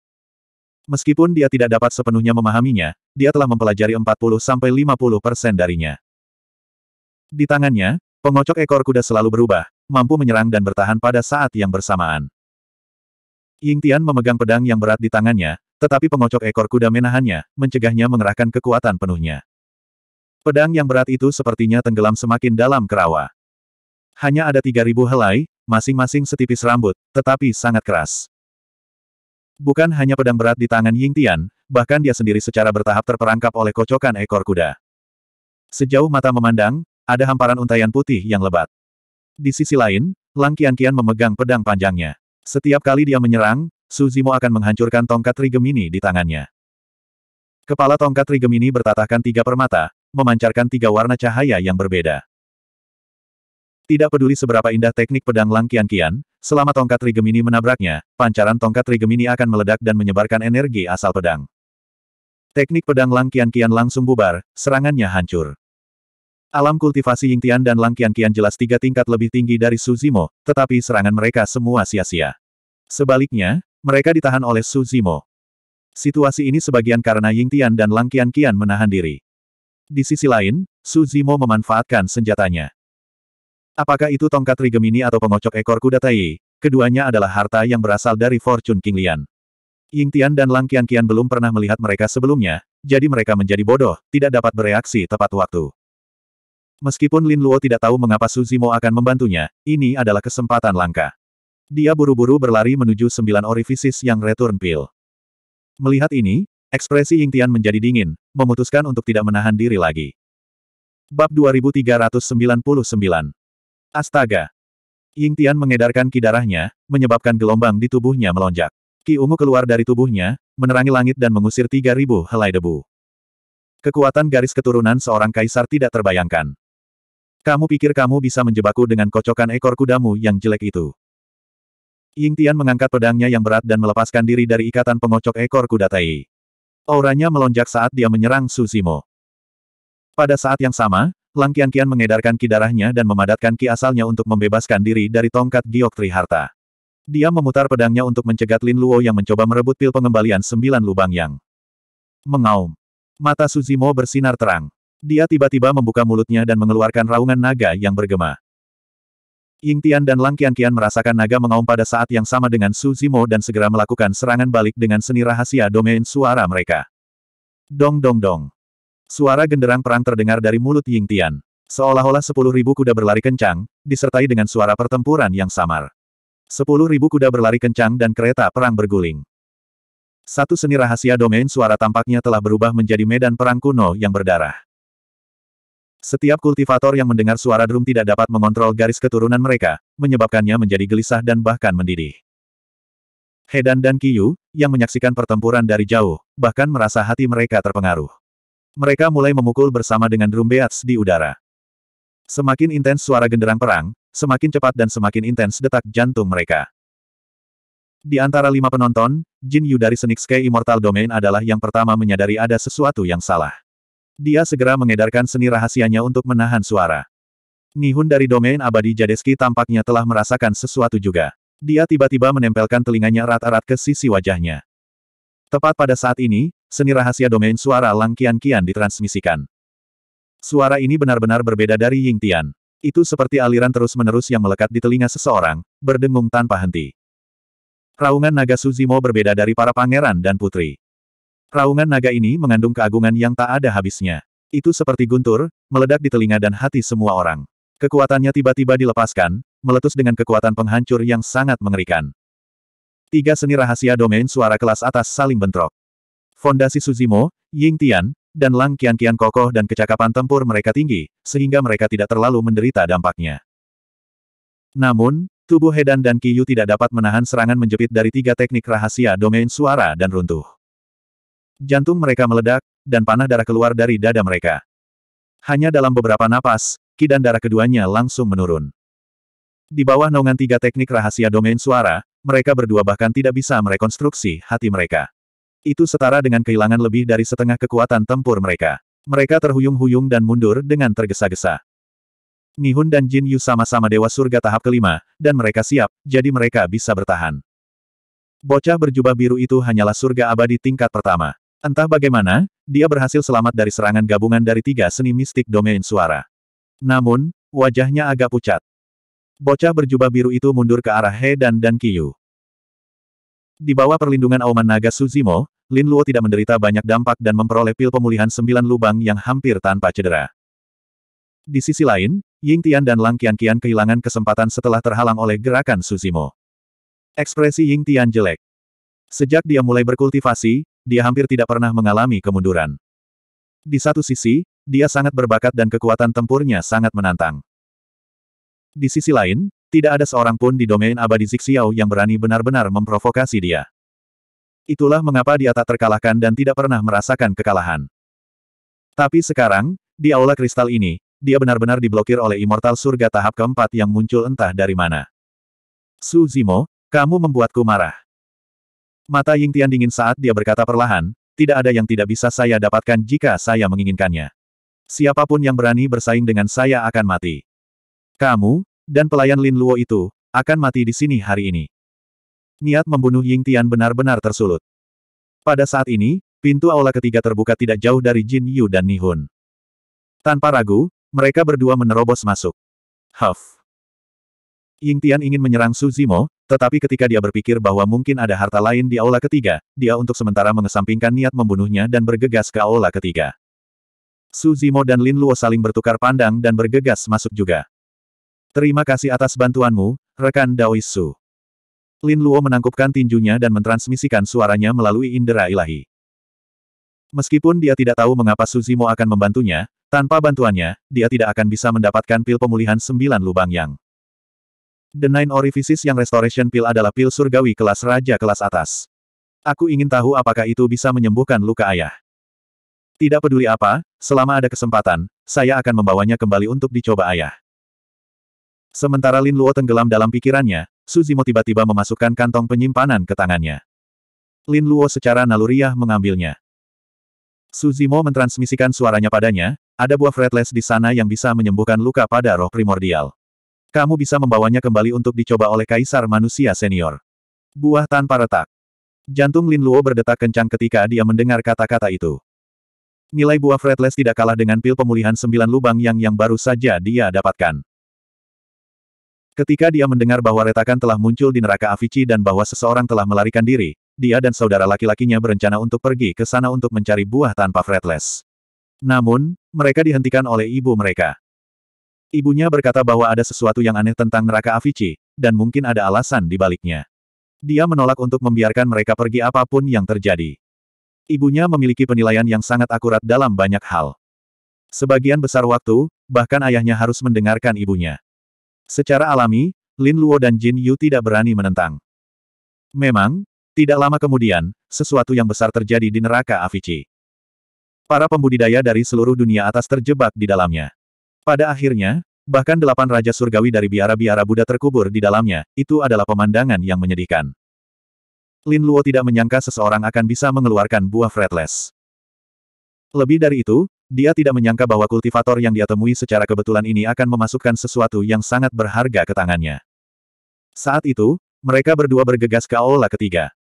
Meskipun dia tidak dapat sepenuhnya memahaminya, dia telah mempelajari 40-50 persen darinya. Di tangannya, pengocok ekor kuda selalu berubah, mampu menyerang dan bertahan pada saat yang bersamaan. Ying Tian memegang pedang yang berat di tangannya, tetapi pengocok ekor kuda menahannya, mencegahnya mengerahkan kekuatan penuhnya. Pedang yang berat itu sepertinya tenggelam semakin dalam kerawa. Hanya ada 3.000 helai, masing-masing setipis rambut, tetapi sangat keras. Bukan hanya pedang berat di tangan Ying Tian, bahkan dia sendiri secara bertahap terperangkap oleh kocokan ekor kuda. Sejauh mata memandang, ada hamparan untayan putih yang lebat. Di sisi lain, Lang Kian memegang pedang panjangnya. Setiap kali dia menyerang, Suzimo akan menghancurkan tongkat Trigemini di tangannya. Kepala tongkat Trigemini bertatahkan tiga permata, memancarkan tiga warna cahaya yang berbeda. Tidak peduli seberapa indah teknik pedang Lang Kian, Selama tongkat Trigemini menabraknya, pancaran tongkat Trigemini akan meledak dan menyebarkan energi asal pedang. Teknik pedang Lang kian Kian langsung bubar, serangannya hancur. Alam kultivasi Ying Tian dan Lang kian Kian jelas tiga tingkat lebih tinggi dari Su Zimo, tetapi serangan mereka semua sia-sia. Sebaliknya, mereka ditahan oleh Su Zimo. Situasi ini sebagian karena Ying Tian dan Lang kian Kian menahan diri. Di sisi lain, Su Zimo memanfaatkan senjatanya. Apakah itu tongkat Rigemini atau pengocok ekor kuda Tai? Keduanya adalah harta yang berasal dari Fortune King Lian. Ying Tian dan Lang Qian Qian belum pernah melihat mereka sebelumnya, jadi mereka menjadi bodoh, tidak dapat bereaksi tepat waktu. Meskipun Lin Luo tidak tahu mengapa Su Zimo akan membantunya, ini adalah kesempatan langka. Dia buru-buru berlari menuju sembilan orifisis yang return pill. Melihat ini, ekspresi Ying Tian menjadi dingin, memutuskan untuk tidak menahan diri lagi. Bab 2399 Astaga! Ying Tian mengedarkan kidarahnya, menyebabkan gelombang di tubuhnya melonjak. Ki ungu keluar dari tubuhnya, menerangi langit dan mengusir 3.000 helai debu. Kekuatan garis keturunan seorang kaisar tidak terbayangkan. Kamu pikir kamu bisa menjebakku dengan kocokan ekor kudamu yang jelek itu? Ying Tian mengangkat pedangnya yang berat dan melepaskan diri dari ikatan pengocok ekor kuda Tai. Auranya melonjak saat dia menyerang Susimo. Pada saat yang sama, Lang qian mengedarkan ki darahnya dan memadatkan ki asalnya untuk membebaskan diri dari tongkat giok Triharta. Dia memutar pedangnya untuk mencegat Lin Luo yang mencoba merebut pil pengembalian sembilan lubang yang mengaum. Mata Suzimo bersinar terang. Dia tiba-tiba membuka mulutnya dan mengeluarkan raungan naga yang bergema. Ying Tian dan Lang qian merasakan naga mengaum pada saat yang sama dengan Su Zimo dan segera melakukan serangan balik dengan seni rahasia domain suara mereka. Dong dong dong. Suara genderang perang terdengar dari mulut Ying Tian. Seolah-olah sepuluh ribu kuda berlari kencang, disertai dengan suara pertempuran yang samar. Sepuluh ribu kuda berlari kencang dan kereta perang berguling. Satu seni rahasia domain suara tampaknya telah berubah menjadi medan perang kuno yang berdarah. Setiap kultivator yang mendengar suara drum tidak dapat mengontrol garis keturunan mereka, menyebabkannya menjadi gelisah dan bahkan mendidih. Hedan dan Kiyu, yang menyaksikan pertempuran dari jauh, bahkan merasa hati mereka terpengaruh. Mereka mulai memukul bersama dengan drum beats di udara. Semakin intens suara genderang perang, semakin cepat dan semakin intens detak jantung mereka. Di antara lima penonton, Jin Yu dari Snake Immortal Domain adalah yang pertama menyadari ada sesuatu yang salah. Dia segera mengedarkan seni rahasianya untuk menahan suara. Nihun dari domain abadi Jadeski tampaknya telah merasakan sesuatu juga. Dia tiba-tiba menempelkan telinganya erat-erat ke sisi wajahnya. Tepat pada saat ini, seni rahasia domain suara Lang Kian Kian ditransmisikan. Suara ini benar-benar berbeda dari Ying Tian. Itu seperti aliran terus-menerus yang melekat di telinga seseorang, berdengung tanpa henti. Raungan naga Suzimo berbeda dari para pangeran dan putri. Raungan naga ini mengandung keagungan yang tak ada habisnya. Itu seperti guntur, meledak di telinga dan hati semua orang. Kekuatannya tiba-tiba dilepaskan, meletus dengan kekuatan penghancur yang sangat mengerikan. Tiga seni rahasia domain suara kelas atas saling bentrok. Fondasi Suzimo, Ying Tian, dan Lang kian-kian kokoh dan kecakapan tempur mereka tinggi, sehingga mereka tidak terlalu menderita dampaknya. Namun, tubuh Hedan dan Kiyu tidak dapat menahan serangan menjepit dari tiga teknik rahasia domain suara dan runtuh. Jantung mereka meledak, dan panah darah keluar dari dada mereka. Hanya dalam beberapa napas, ki dan darah keduanya langsung menurun. Di bawah naungan tiga teknik rahasia domain suara, mereka berdua bahkan tidak bisa merekonstruksi hati mereka. Itu setara dengan kehilangan lebih dari setengah kekuatan tempur mereka. Mereka terhuyung-huyung dan mundur dengan tergesa-gesa. Nihun dan Jin Yu sama-sama dewa surga tahap kelima, dan mereka siap, jadi mereka bisa bertahan. Bocah berjubah biru itu hanyalah surga abadi tingkat pertama. Entah bagaimana, dia berhasil selamat dari serangan gabungan dari tiga seni mistik domain suara. Namun, wajahnya agak pucat. Bocah berjubah biru itu mundur ke arah He dan Dan Kiyu. Di bawah perlindungan Auman Naga Suzimo, Lin Luo tidak menderita banyak dampak dan memperoleh pil pemulihan sembilan lubang yang hampir tanpa cedera. Di sisi lain, Ying Tian dan Lang Qian Qian kehilangan kesempatan setelah terhalang oleh gerakan Suzimo. Ekspresi Ying Tian jelek. Sejak dia mulai berkultivasi, dia hampir tidak pernah mengalami kemunduran. Di satu sisi, dia sangat berbakat dan kekuatan tempurnya sangat menantang. Di sisi lain, tidak ada seorang pun di domain abadi Zixiao yang berani benar-benar memprovokasi dia. Itulah mengapa dia tak terkalahkan dan tidak pernah merasakan kekalahan. Tapi sekarang, di aula kristal ini, dia benar-benar diblokir oleh immortal surga tahap keempat yang muncul entah dari mana. Su Zimo, kamu membuatku marah. Mata Ying Tian dingin saat dia berkata perlahan, tidak ada yang tidak bisa saya dapatkan jika saya menginginkannya. Siapapun yang berani bersaing dengan saya akan mati. Kamu, dan pelayan Lin Luo itu, akan mati di sini hari ini. Niat membunuh Ying Tian benar-benar tersulut. Pada saat ini, pintu aula ketiga terbuka tidak jauh dari Jin Yu dan Nihun. Tanpa ragu, mereka berdua menerobos masuk. Huff. Ying Tian ingin menyerang Su Zimo, tetapi ketika dia berpikir bahwa mungkin ada harta lain di aula ketiga, dia untuk sementara mengesampingkan niat membunuhnya dan bergegas ke aula ketiga. Su Zimo dan Lin Luo saling bertukar pandang dan bergegas masuk juga. Terima kasih atas bantuanmu, rekan Daoisu. Lin Luo menangkupkan tinjunya dan mentransmisikan suaranya melalui indera ilahi. Meskipun dia tidak tahu mengapa Suzimo akan membantunya, tanpa bantuannya, dia tidak akan bisa mendapatkan pil pemulihan sembilan lubang yang. The Nine Orifices yang Restoration Pil adalah pil surgawi kelas raja kelas atas. Aku ingin tahu apakah itu bisa menyembuhkan luka ayah. Tidak peduli apa, selama ada kesempatan, saya akan membawanya kembali untuk dicoba ayah. Sementara Lin Luo tenggelam dalam pikirannya, Suzimo tiba-tiba memasukkan kantong penyimpanan ke tangannya. Lin Luo secara naluriah mengambilnya. Suzimo mentransmisikan suaranya padanya, ada buah fretless di sana yang bisa menyembuhkan luka pada roh primordial. Kamu bisa membawanya kembali untuk dicoba oleh Kaisar Manusia Senior. Buah tanpa retak. Jantung Lin Luo berdetak kencang ketika dia mendengar kata-kata itu. Nilai buah fretless tidak kalah dengan pil pemulihan sembilan lubang yang yang baru saja dia dapatkan. Ketika dia mendengar bahwa retakan telah muncul di neraka Avicii dan bahwa seseorang telah melarikan diri, dia dan saudara laki-lakinya berencana untuk pergi ke sana untuk mencari buah tanpa fretless. Namun, mereka dihentikan oleh ibu mereka. Ibunya berkata bahwa ada sesuatu yang aneh tentang neraka Avicii, dan mungkin ada alasan di baliknya. Dia menolak untuk membiarkan mereka pergi apapun yang terjadi. Ibunya memiliki penilaian yang sangat akurat dalam banyak hal. Sebagian besar waktu, bahkan ayahnya harus mendengarkan ibunya. Secara alami, Lin Luo dan Jin Yu tidak berani menentang. Memang, tidak lama kemudian, sesuatu yang besar terjadi di neraka Avici. Para pembudidaya dari seluruh dunia atas terjebak di dalamnya. Pada akhirnya, bahkan delapan raja surgawi dari biara-biara Buddha terkubur di dalamnya, itu adalah pemandangan yang menyedihkan. Lin Luo tidak menyangka seseorang akan bisa mengeluarkan buah fretless. Lebih dari itu, dia tidak menyangka bahwa kultivator yang dia temui secara kebetulan ini akan memasukkan sesuatu yang sangat berharga ke tangannya. Saat itu, mereka berdua bergegas ke aula ketiga.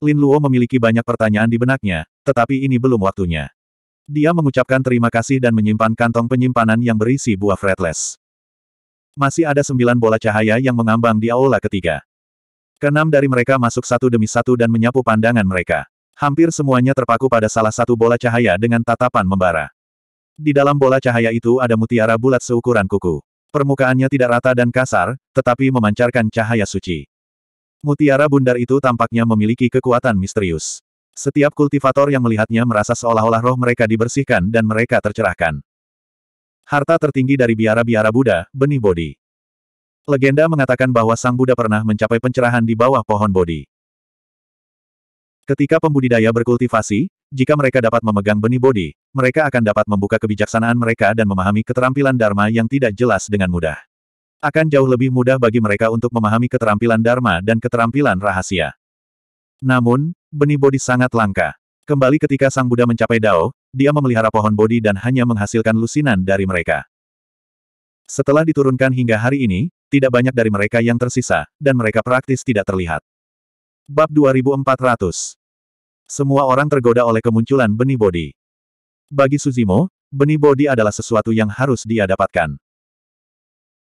Lin Luo memiliki banyak pertanyaan di benaknya, tetapi ini belum waktunya. Dia mengucapkan terima kasih dan menyimpan kantong penyimpanan yang berisi buah fretless. Masih ada sembilan bola cahaya yang mengambang di aula ketiga. Kenam dari mereka masuk satu demi satu dan menyapu pandangan mereka. Hampir semuanya terpaku pada salah satu bola cahaya dengan tatapan membara. Di dalam bola cahaya itu ada mutiara bulat seukuran kuku. Permukaannya tidak rata dan kasar, tetapi memancarkan cahaya suci. Mutiara bundar itu tampaknya memiliki kekuatan misterius. Setiap kultivator yang melihatnya merasa seolah-olah roh mereka dibersihkan dan mereka tercerahkan. Harta tertinggi dari biara-biara Buddha, benih Bodhi. Legenda mengatakan bahwa Sang Buddha pernah mencapai pencerahan di bawah pohon Bodhi. Ketika pembudidaya berkultivasi, jika mereka dapat memegang benih bodi, mereka akan dapat membuka kebijaksanaan mereka dan memahami keterampilan Dharma yang tidak jelas dengan mudah. Akan jauh lebih mudah bagi mereka untuk memahami keterampilan Dharma dan keterampilan rahasia. Namun, benih bodi sangat langka. Kembali ketika Sang Buddha mencapai Dao, dia memelihara pohon bodi dan hanya menghasilkan lusinan dari mereka. Setelah diturunkan hingga hari ini, tidak banyak dari mereka yang tersisa, dan mereka praktis tidak terlihat. Bab 2400 Semua orang tergoda oleh kemunculan benih bodi. Bagi Suzimo, benih bodi adalah sesuatu yang harus dia dapatkan.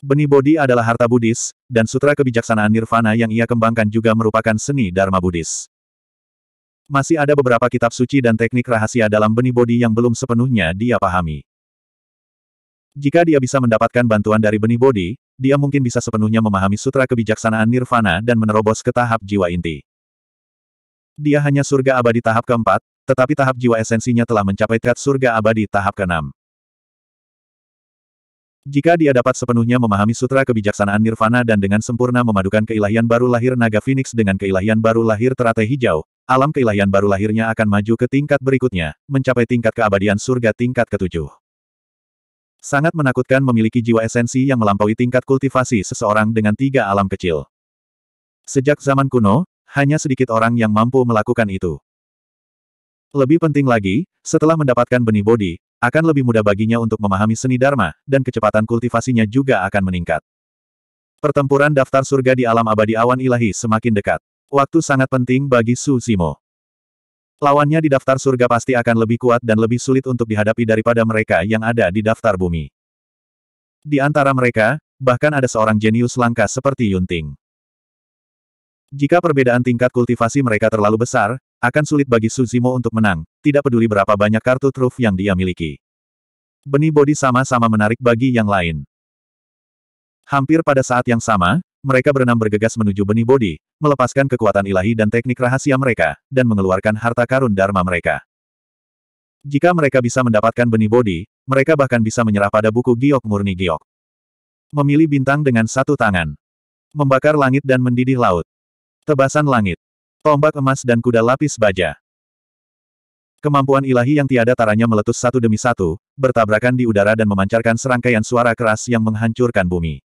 Benih bodi adalah harta Buddhis, dan sutra kebijaksanaan nirvana yang ia kembangkan juga merupakan seni Dharma Buddhis. Masih ada beberapa kitab suci dan teknik rahasia dalam benih bodi yang belum sepenuhnya dia pahami. Jika dia bisa mendapatkan bantuan dari benih bodi, dia mungkin bisa sepenuhnya memahami sutra kebijaksanaan nirvana dan menerobos ke tahap jiwa inti. Dia hanya surga abadi tahap keempat, tetapi tahap jiwa esensinya telah mencapai tingkat surga abadi tahap keenam. Jika dia dapat sepenuhnya memahami sutra kebijaksanaan nirvana dan dengan sempurna memadukan keilahian baru lahir naga phoenix dengan keilahian baru lahir teratai hijau, alam keilahian baru lahirnya akan maju ke tingkat berikutnya, mencapai tingkat keabadian surga tingkat ketujuh. Sangat menakutkan memiliki jiwa esensi yang melampaui tingkat kultivasi seseorang dengan tiga alam kecil. Sejak zaman kuno, hanya sedikit orang yang mampu melakukan itu. Lebih penting lagi, setelah mendapatkan benih bodi, akan lebih mudah baginya untuk memahami seni Dharma, dan kecepatan kultivasinya juga akan meningkat. Pertempuran daftar surga di alam abadi awan ilahi semakin dekat. Waktu sangat penting bagi Su Simo. Lawannya di daftar surga pasti akan lebih kuat dan lebih sulit untuk dihadapi daripada mereka yang ada di daftar bumi. Di antara mereka, bahkan ada seorang jenius langka seperti Yunting. Jika perbedaan tingkat kultivasi mereka terlalu besar, akan sulit bagi Suzimo untuk menang, tidak peduli berapa banyak kartu truf yang dia miliki. Benih bodi sama-sama menarik bagi yang lain. Hampir pada saat yang sama, mereka berenam bergegas menuju benih bodi, melepaskan kekuatan ilahi dan teknik rahasia mereka, dan mengeluarkan harta karun Dharma mereka. Jika mereka bisa mendapatkan benih bodi, mereka bahkan bisa menyerah pada buku giok murni giok. Memilih bintang dengan satu tangan. Membakar langit dan mendidih laut. Tebasan langit. Tombak emas dan kuda lapis baja. Kemampuan ilahi yang tiada taranya meletus satu demi satu, bertabrakan di udara dan memancarkan serangkaian suara keras yang menghancurkan bumi.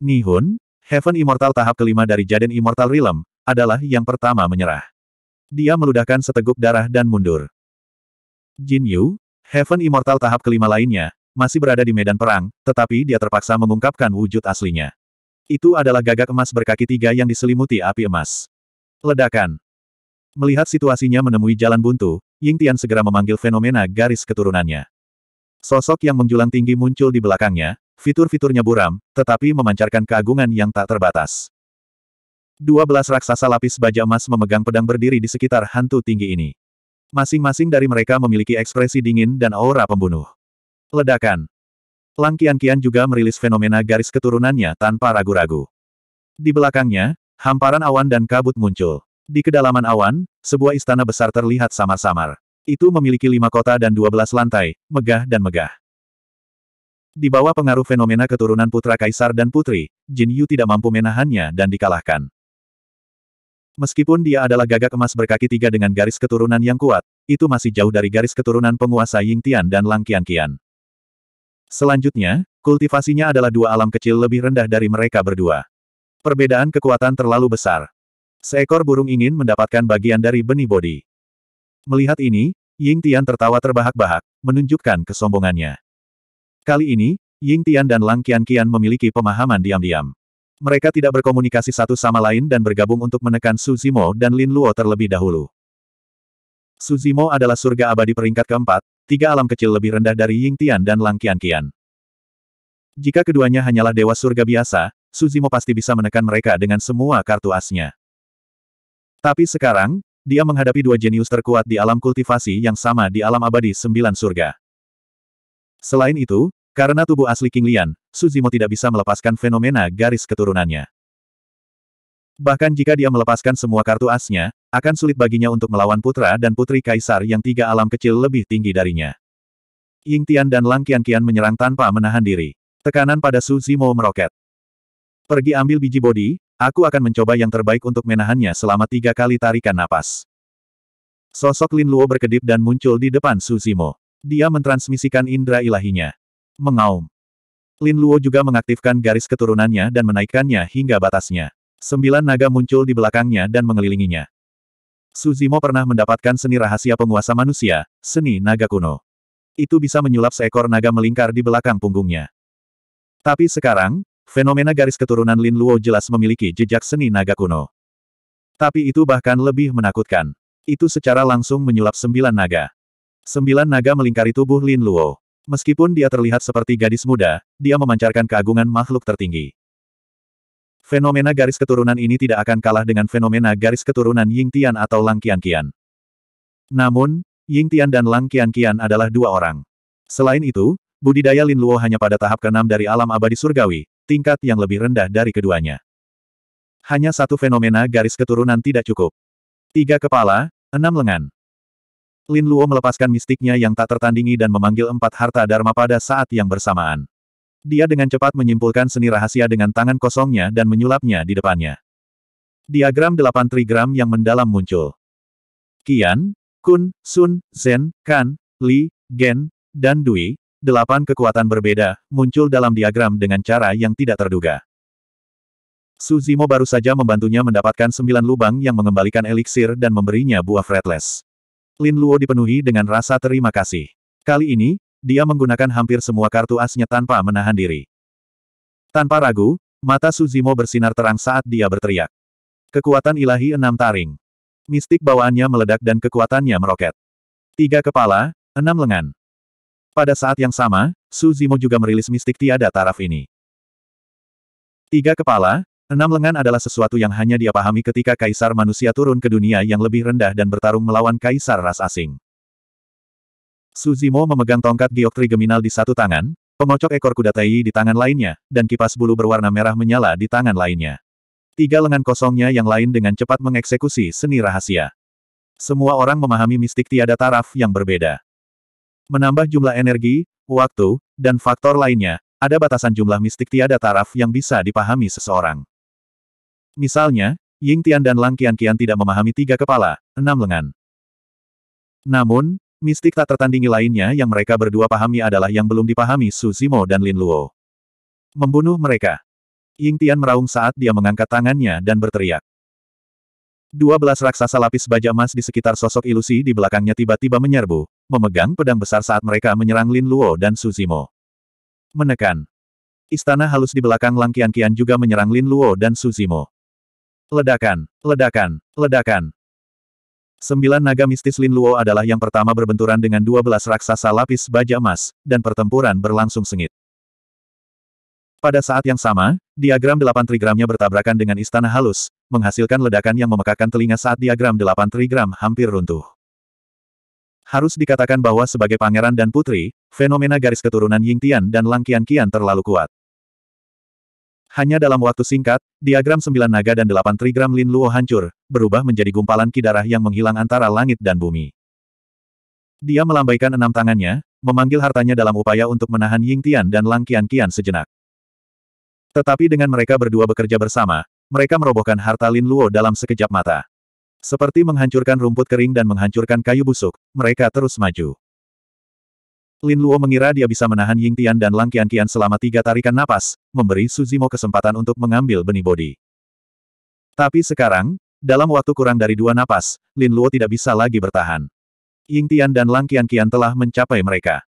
Nihun, Heaven Immortal tahap kelima dari Jaden Immortal Realm, adalah yang pertama menyerah. Dia meludahkan seteguk darah dan mundur. Jin Yu, Heaven Immortal tahap kelima lainnya, masih berada di medan perang, tetapi dia terpaksa mengungkapkan wujud aslinya. Itu adalah gagak emas berkaki tiga yang diselimuti api emas. Ledakan. Melihat situasinya menemui jalan buntu, Ying Tian segera memanggil fenomena garis keturunannya. Sosok yang menjulang tinggi muncul di belakangnya, fitur-fiturnya buram, tetapi memancarkan keagungan yang tak terbatas. Dua belas raksasa lapis baja emas memegang pedang berdiri di sekitar hantu tinggi ini. Masing-masing dari mereka memiliki ekspresi dingin dan aura pembunuh. Ledakan. langkian Kian-Kian juga merilis fenomena garis keturunannya tanpa ragu-ragu. Di belakangnya, hamparan awan dan kabut muncul. Di kedalaman awan, sebuah istana besar terlihat samar-samar. Itu memiliki lima kota dan dua belas lantai, megah dan megah. Di bawah pengaruh fenomena keturunan putra kaisar dan putri, Jin Yu tidak mampu menahannya dan dikalahkan. Meskipun dia adalah gagak emas berkaki tiga dengan garis keturunan yang kuat, itu masih jauh dari garis keturunan penguasa Ying Tian dan Lang Qian Qian. Selanjutnya, kultivasinya adalah dua alam kecil lebih rendah dari mereka berdua. Perbedaan kekuatan terlalu besar. Seekor burung ingin mendapatkan bagian dari benih bodi. Melihat ini, Ying Tian tertawa terbahak-bahak, menunjukkan kesombongannya. Kali ini, Ying Tian dan Lang Qian Qian memiliki pemahaman diam-diam. Mereka tidak berkomunikasi satu sama lain dan bergabung untuk menekan Su Zimo dan Lin Luo terlebih dahulu. Su Zimo adalah surga abadi peringkat keempat, tiga alam kecil lebih rendah dari Ying Tian dan Lang Qian Qian. Jika keduanya hanyalah dewa surga biasa, Su Zimo pasti bisa menekan mereka dengan semua kartu asnya. Tapi sekarang, dia menghadapi dua jenius terkuat di alam kultivasi yang sama di alam abadi sembilan surga. Selain itu, karena tubuh asli King Lian, Suzimo tidak bisa melepaskan fenomena garis keturunannya. Bahkan jika dia melepaskan semua kartu asnya, akan sulit baginya untuk melawan putra dan putri kaisar yang tiga alam kecil lebih tinggi darinya. Ying Tian dan Lang Qian Qian menyerang tanpa menahan diri. Tekanan pada Su Zimo meroket. Pergi ambil biji bodi, Aku akan mencoba yang terbaik untuk menahannya selama tiga kali tarikan napas. Sosok Lin Luo berkedip dan muncul di depan Suzimo. Dia mentransmisikan indera ilahinya. Mengaum. Lin Luo juga mengaktifkan garis keturunannya dan menaikkannya hingga batasnya. Sembilan naga muncul di belakangnya dan mengelilinginya. Suzimo pernah mendapatkan seni rahasia penguasa manusia, seni naga kuno. Itu bisa menyulap seekor naga melingkar di belakang punggungnya. Tapi sekarang, Fenomena garis keturunan Lin Luo jelas memiliki jejak seni naga kuno. Tapi itu bahkan lebih menakutkan. Itu secara langsung menyulap sembilan naga. Sembilan naga melingkari tubuh Lin Luo. Meskipun dia terlihat seperti gadis muda, dia memancarkan keagungan makhluk tertinggi. Fenomena garis keturunan ini tidak akan kalah dengan fenomena garis keturunan Ying Tian atau Lang Qian Qian. Namun, Ying Tian dan Lang Qian Qian adalah dua orang. Selain itu, budidaya Lin Luo hanya pada tahap keenam dari alam abadi surgawi, tingkat yang lebih rendah dari keduanya. Hanya satu fenomena garis keturunan tidak cukup. Tiga kepala, enam lengan. Lin Luo melepaskan mistiknya yang tak tertandingi dan memanggil empat harta dharma pada saat yang bersamaan. Dia dengan cepat menyimpulkan seni rahasia dengan tangan kosongnya dan menyulapnya di depannya. Diagram delapan trigram yang mendalam muncul. Qian, Kun, Sun, Zen, Kan, Li, Gen, dan Dui, delapan kekuatan berbeda, muncul dalam diagram dengan cara yang tidak terduga. Suzimo baru saja membantunya mendapatkan sembilan lubang yang mengembalikan eliksir dan memberinya buah fretless. Lin Luo dipenuhi dengan rasa terima kasih. Kali ini, dia menggunakan hampir semua kartu asnya tanpa menahan diri. Tanpa ragu, mata Suzimo bersinar terang saat dia berteriak. Kekuatan ilahi enam taring. Mistik bawaannya meledak dan kekuatannya meroket. Tiga kepala, enam lengan. Pada saat yang sama, Su Zimo juga merilis mistik tiada taraf ini. Tiga kepala, enam lengan adalah sesuatu yang hanya dia pahami ketika kaisar manusia turun ke dunia yang lebih rendah dan bertarung melawan kaisar ras asing. Suzimo memegang tongkat giok geminal di satu tangan, pengocok ekor kuda Taiyi di tangan lainnya, dan kipas bulu berwarna merah menyala di tangan lainnya. Tiga lengan kosongnya yang lain dengan cepat mengeksekusi seni rahasia. Semua orang memahami mistik tiada taraf yang berbeda. Menambah jumlah energi, waktu, dan faktor lainnya, ada batasan jumlah mistik tiada taraf yang bisa dipahami seseorang. Misalnya, Ying Tian dan Lang Qian Qian tidak memahami tiga kepala, enam lengan. Namun, mistik tak tertandingi lainnya yang mereka berdua pahami adalah yang belum dipahami Su Zimo dan Lin Luo. Membunuh mereka. Ying Tian meraung saat dia mengangkat tangannya dan berteriak. Dua belas raksasa lapis baja emas di sekitar sosok ilusi di belakangnya tiba-tiba menyerbu, memegang pedang besar saat mereka menyerang Lin Luo dan Suzimo. Menekan. Istana halus di belakang Lang Qian Qian juga menyerang Lin Luo dan Suzimo. Ledakan, ledakan, ledakan. Sembilan naga mistis Lin Luo adalah yang pertama berbenturan dengan 12 raksasa lapis baja emas, dan pertempuran berlangsung sengit. Pada saat yang sama, diagram delapan trigramnya bertabrakan dengan istana halus, menghasilkan ledakan yang memekakan telinga saat diagram delapan trigram hampir runtuh. Harus dikatakan bahwa sebagai pangeran dan putri, fenomena garis keturunan Ying Tian dan Lang Qian Qian terlalu kuat. Hanya dalam waktu singkat, diagram sembilan naga dan delapan trigram Lin Luo hancur, berubah menjadi gumpalan kidarah yang menghilang antara langit dan bumi. Dia melambaikan enam tangannya, memanggil hartanya dalam upaya untuk menahan Ying Tian dan Lang Qian Qian sejenak. Tetapi dengan mereka berdua bekerja bersama, mereka merobohkan harta Lin Luo dalam sekejap mata. Seperti menghancurkan rumput kering dan menghancurkan kayu busuk, mereka terus maju. Lin Luo mengira dia bisa menahan Ying Tian dan Lang Qian Qian selama tiga tarikan napas, memberi Suzimo kesempatan untuk mengambil benih bodi. Tapi sekarang, dalam waktu kurang dari dua napas, Lin Luo tidak bisa lagi bertahan. Ying Tian dan Lang Qian Qian telah mencapai mereka.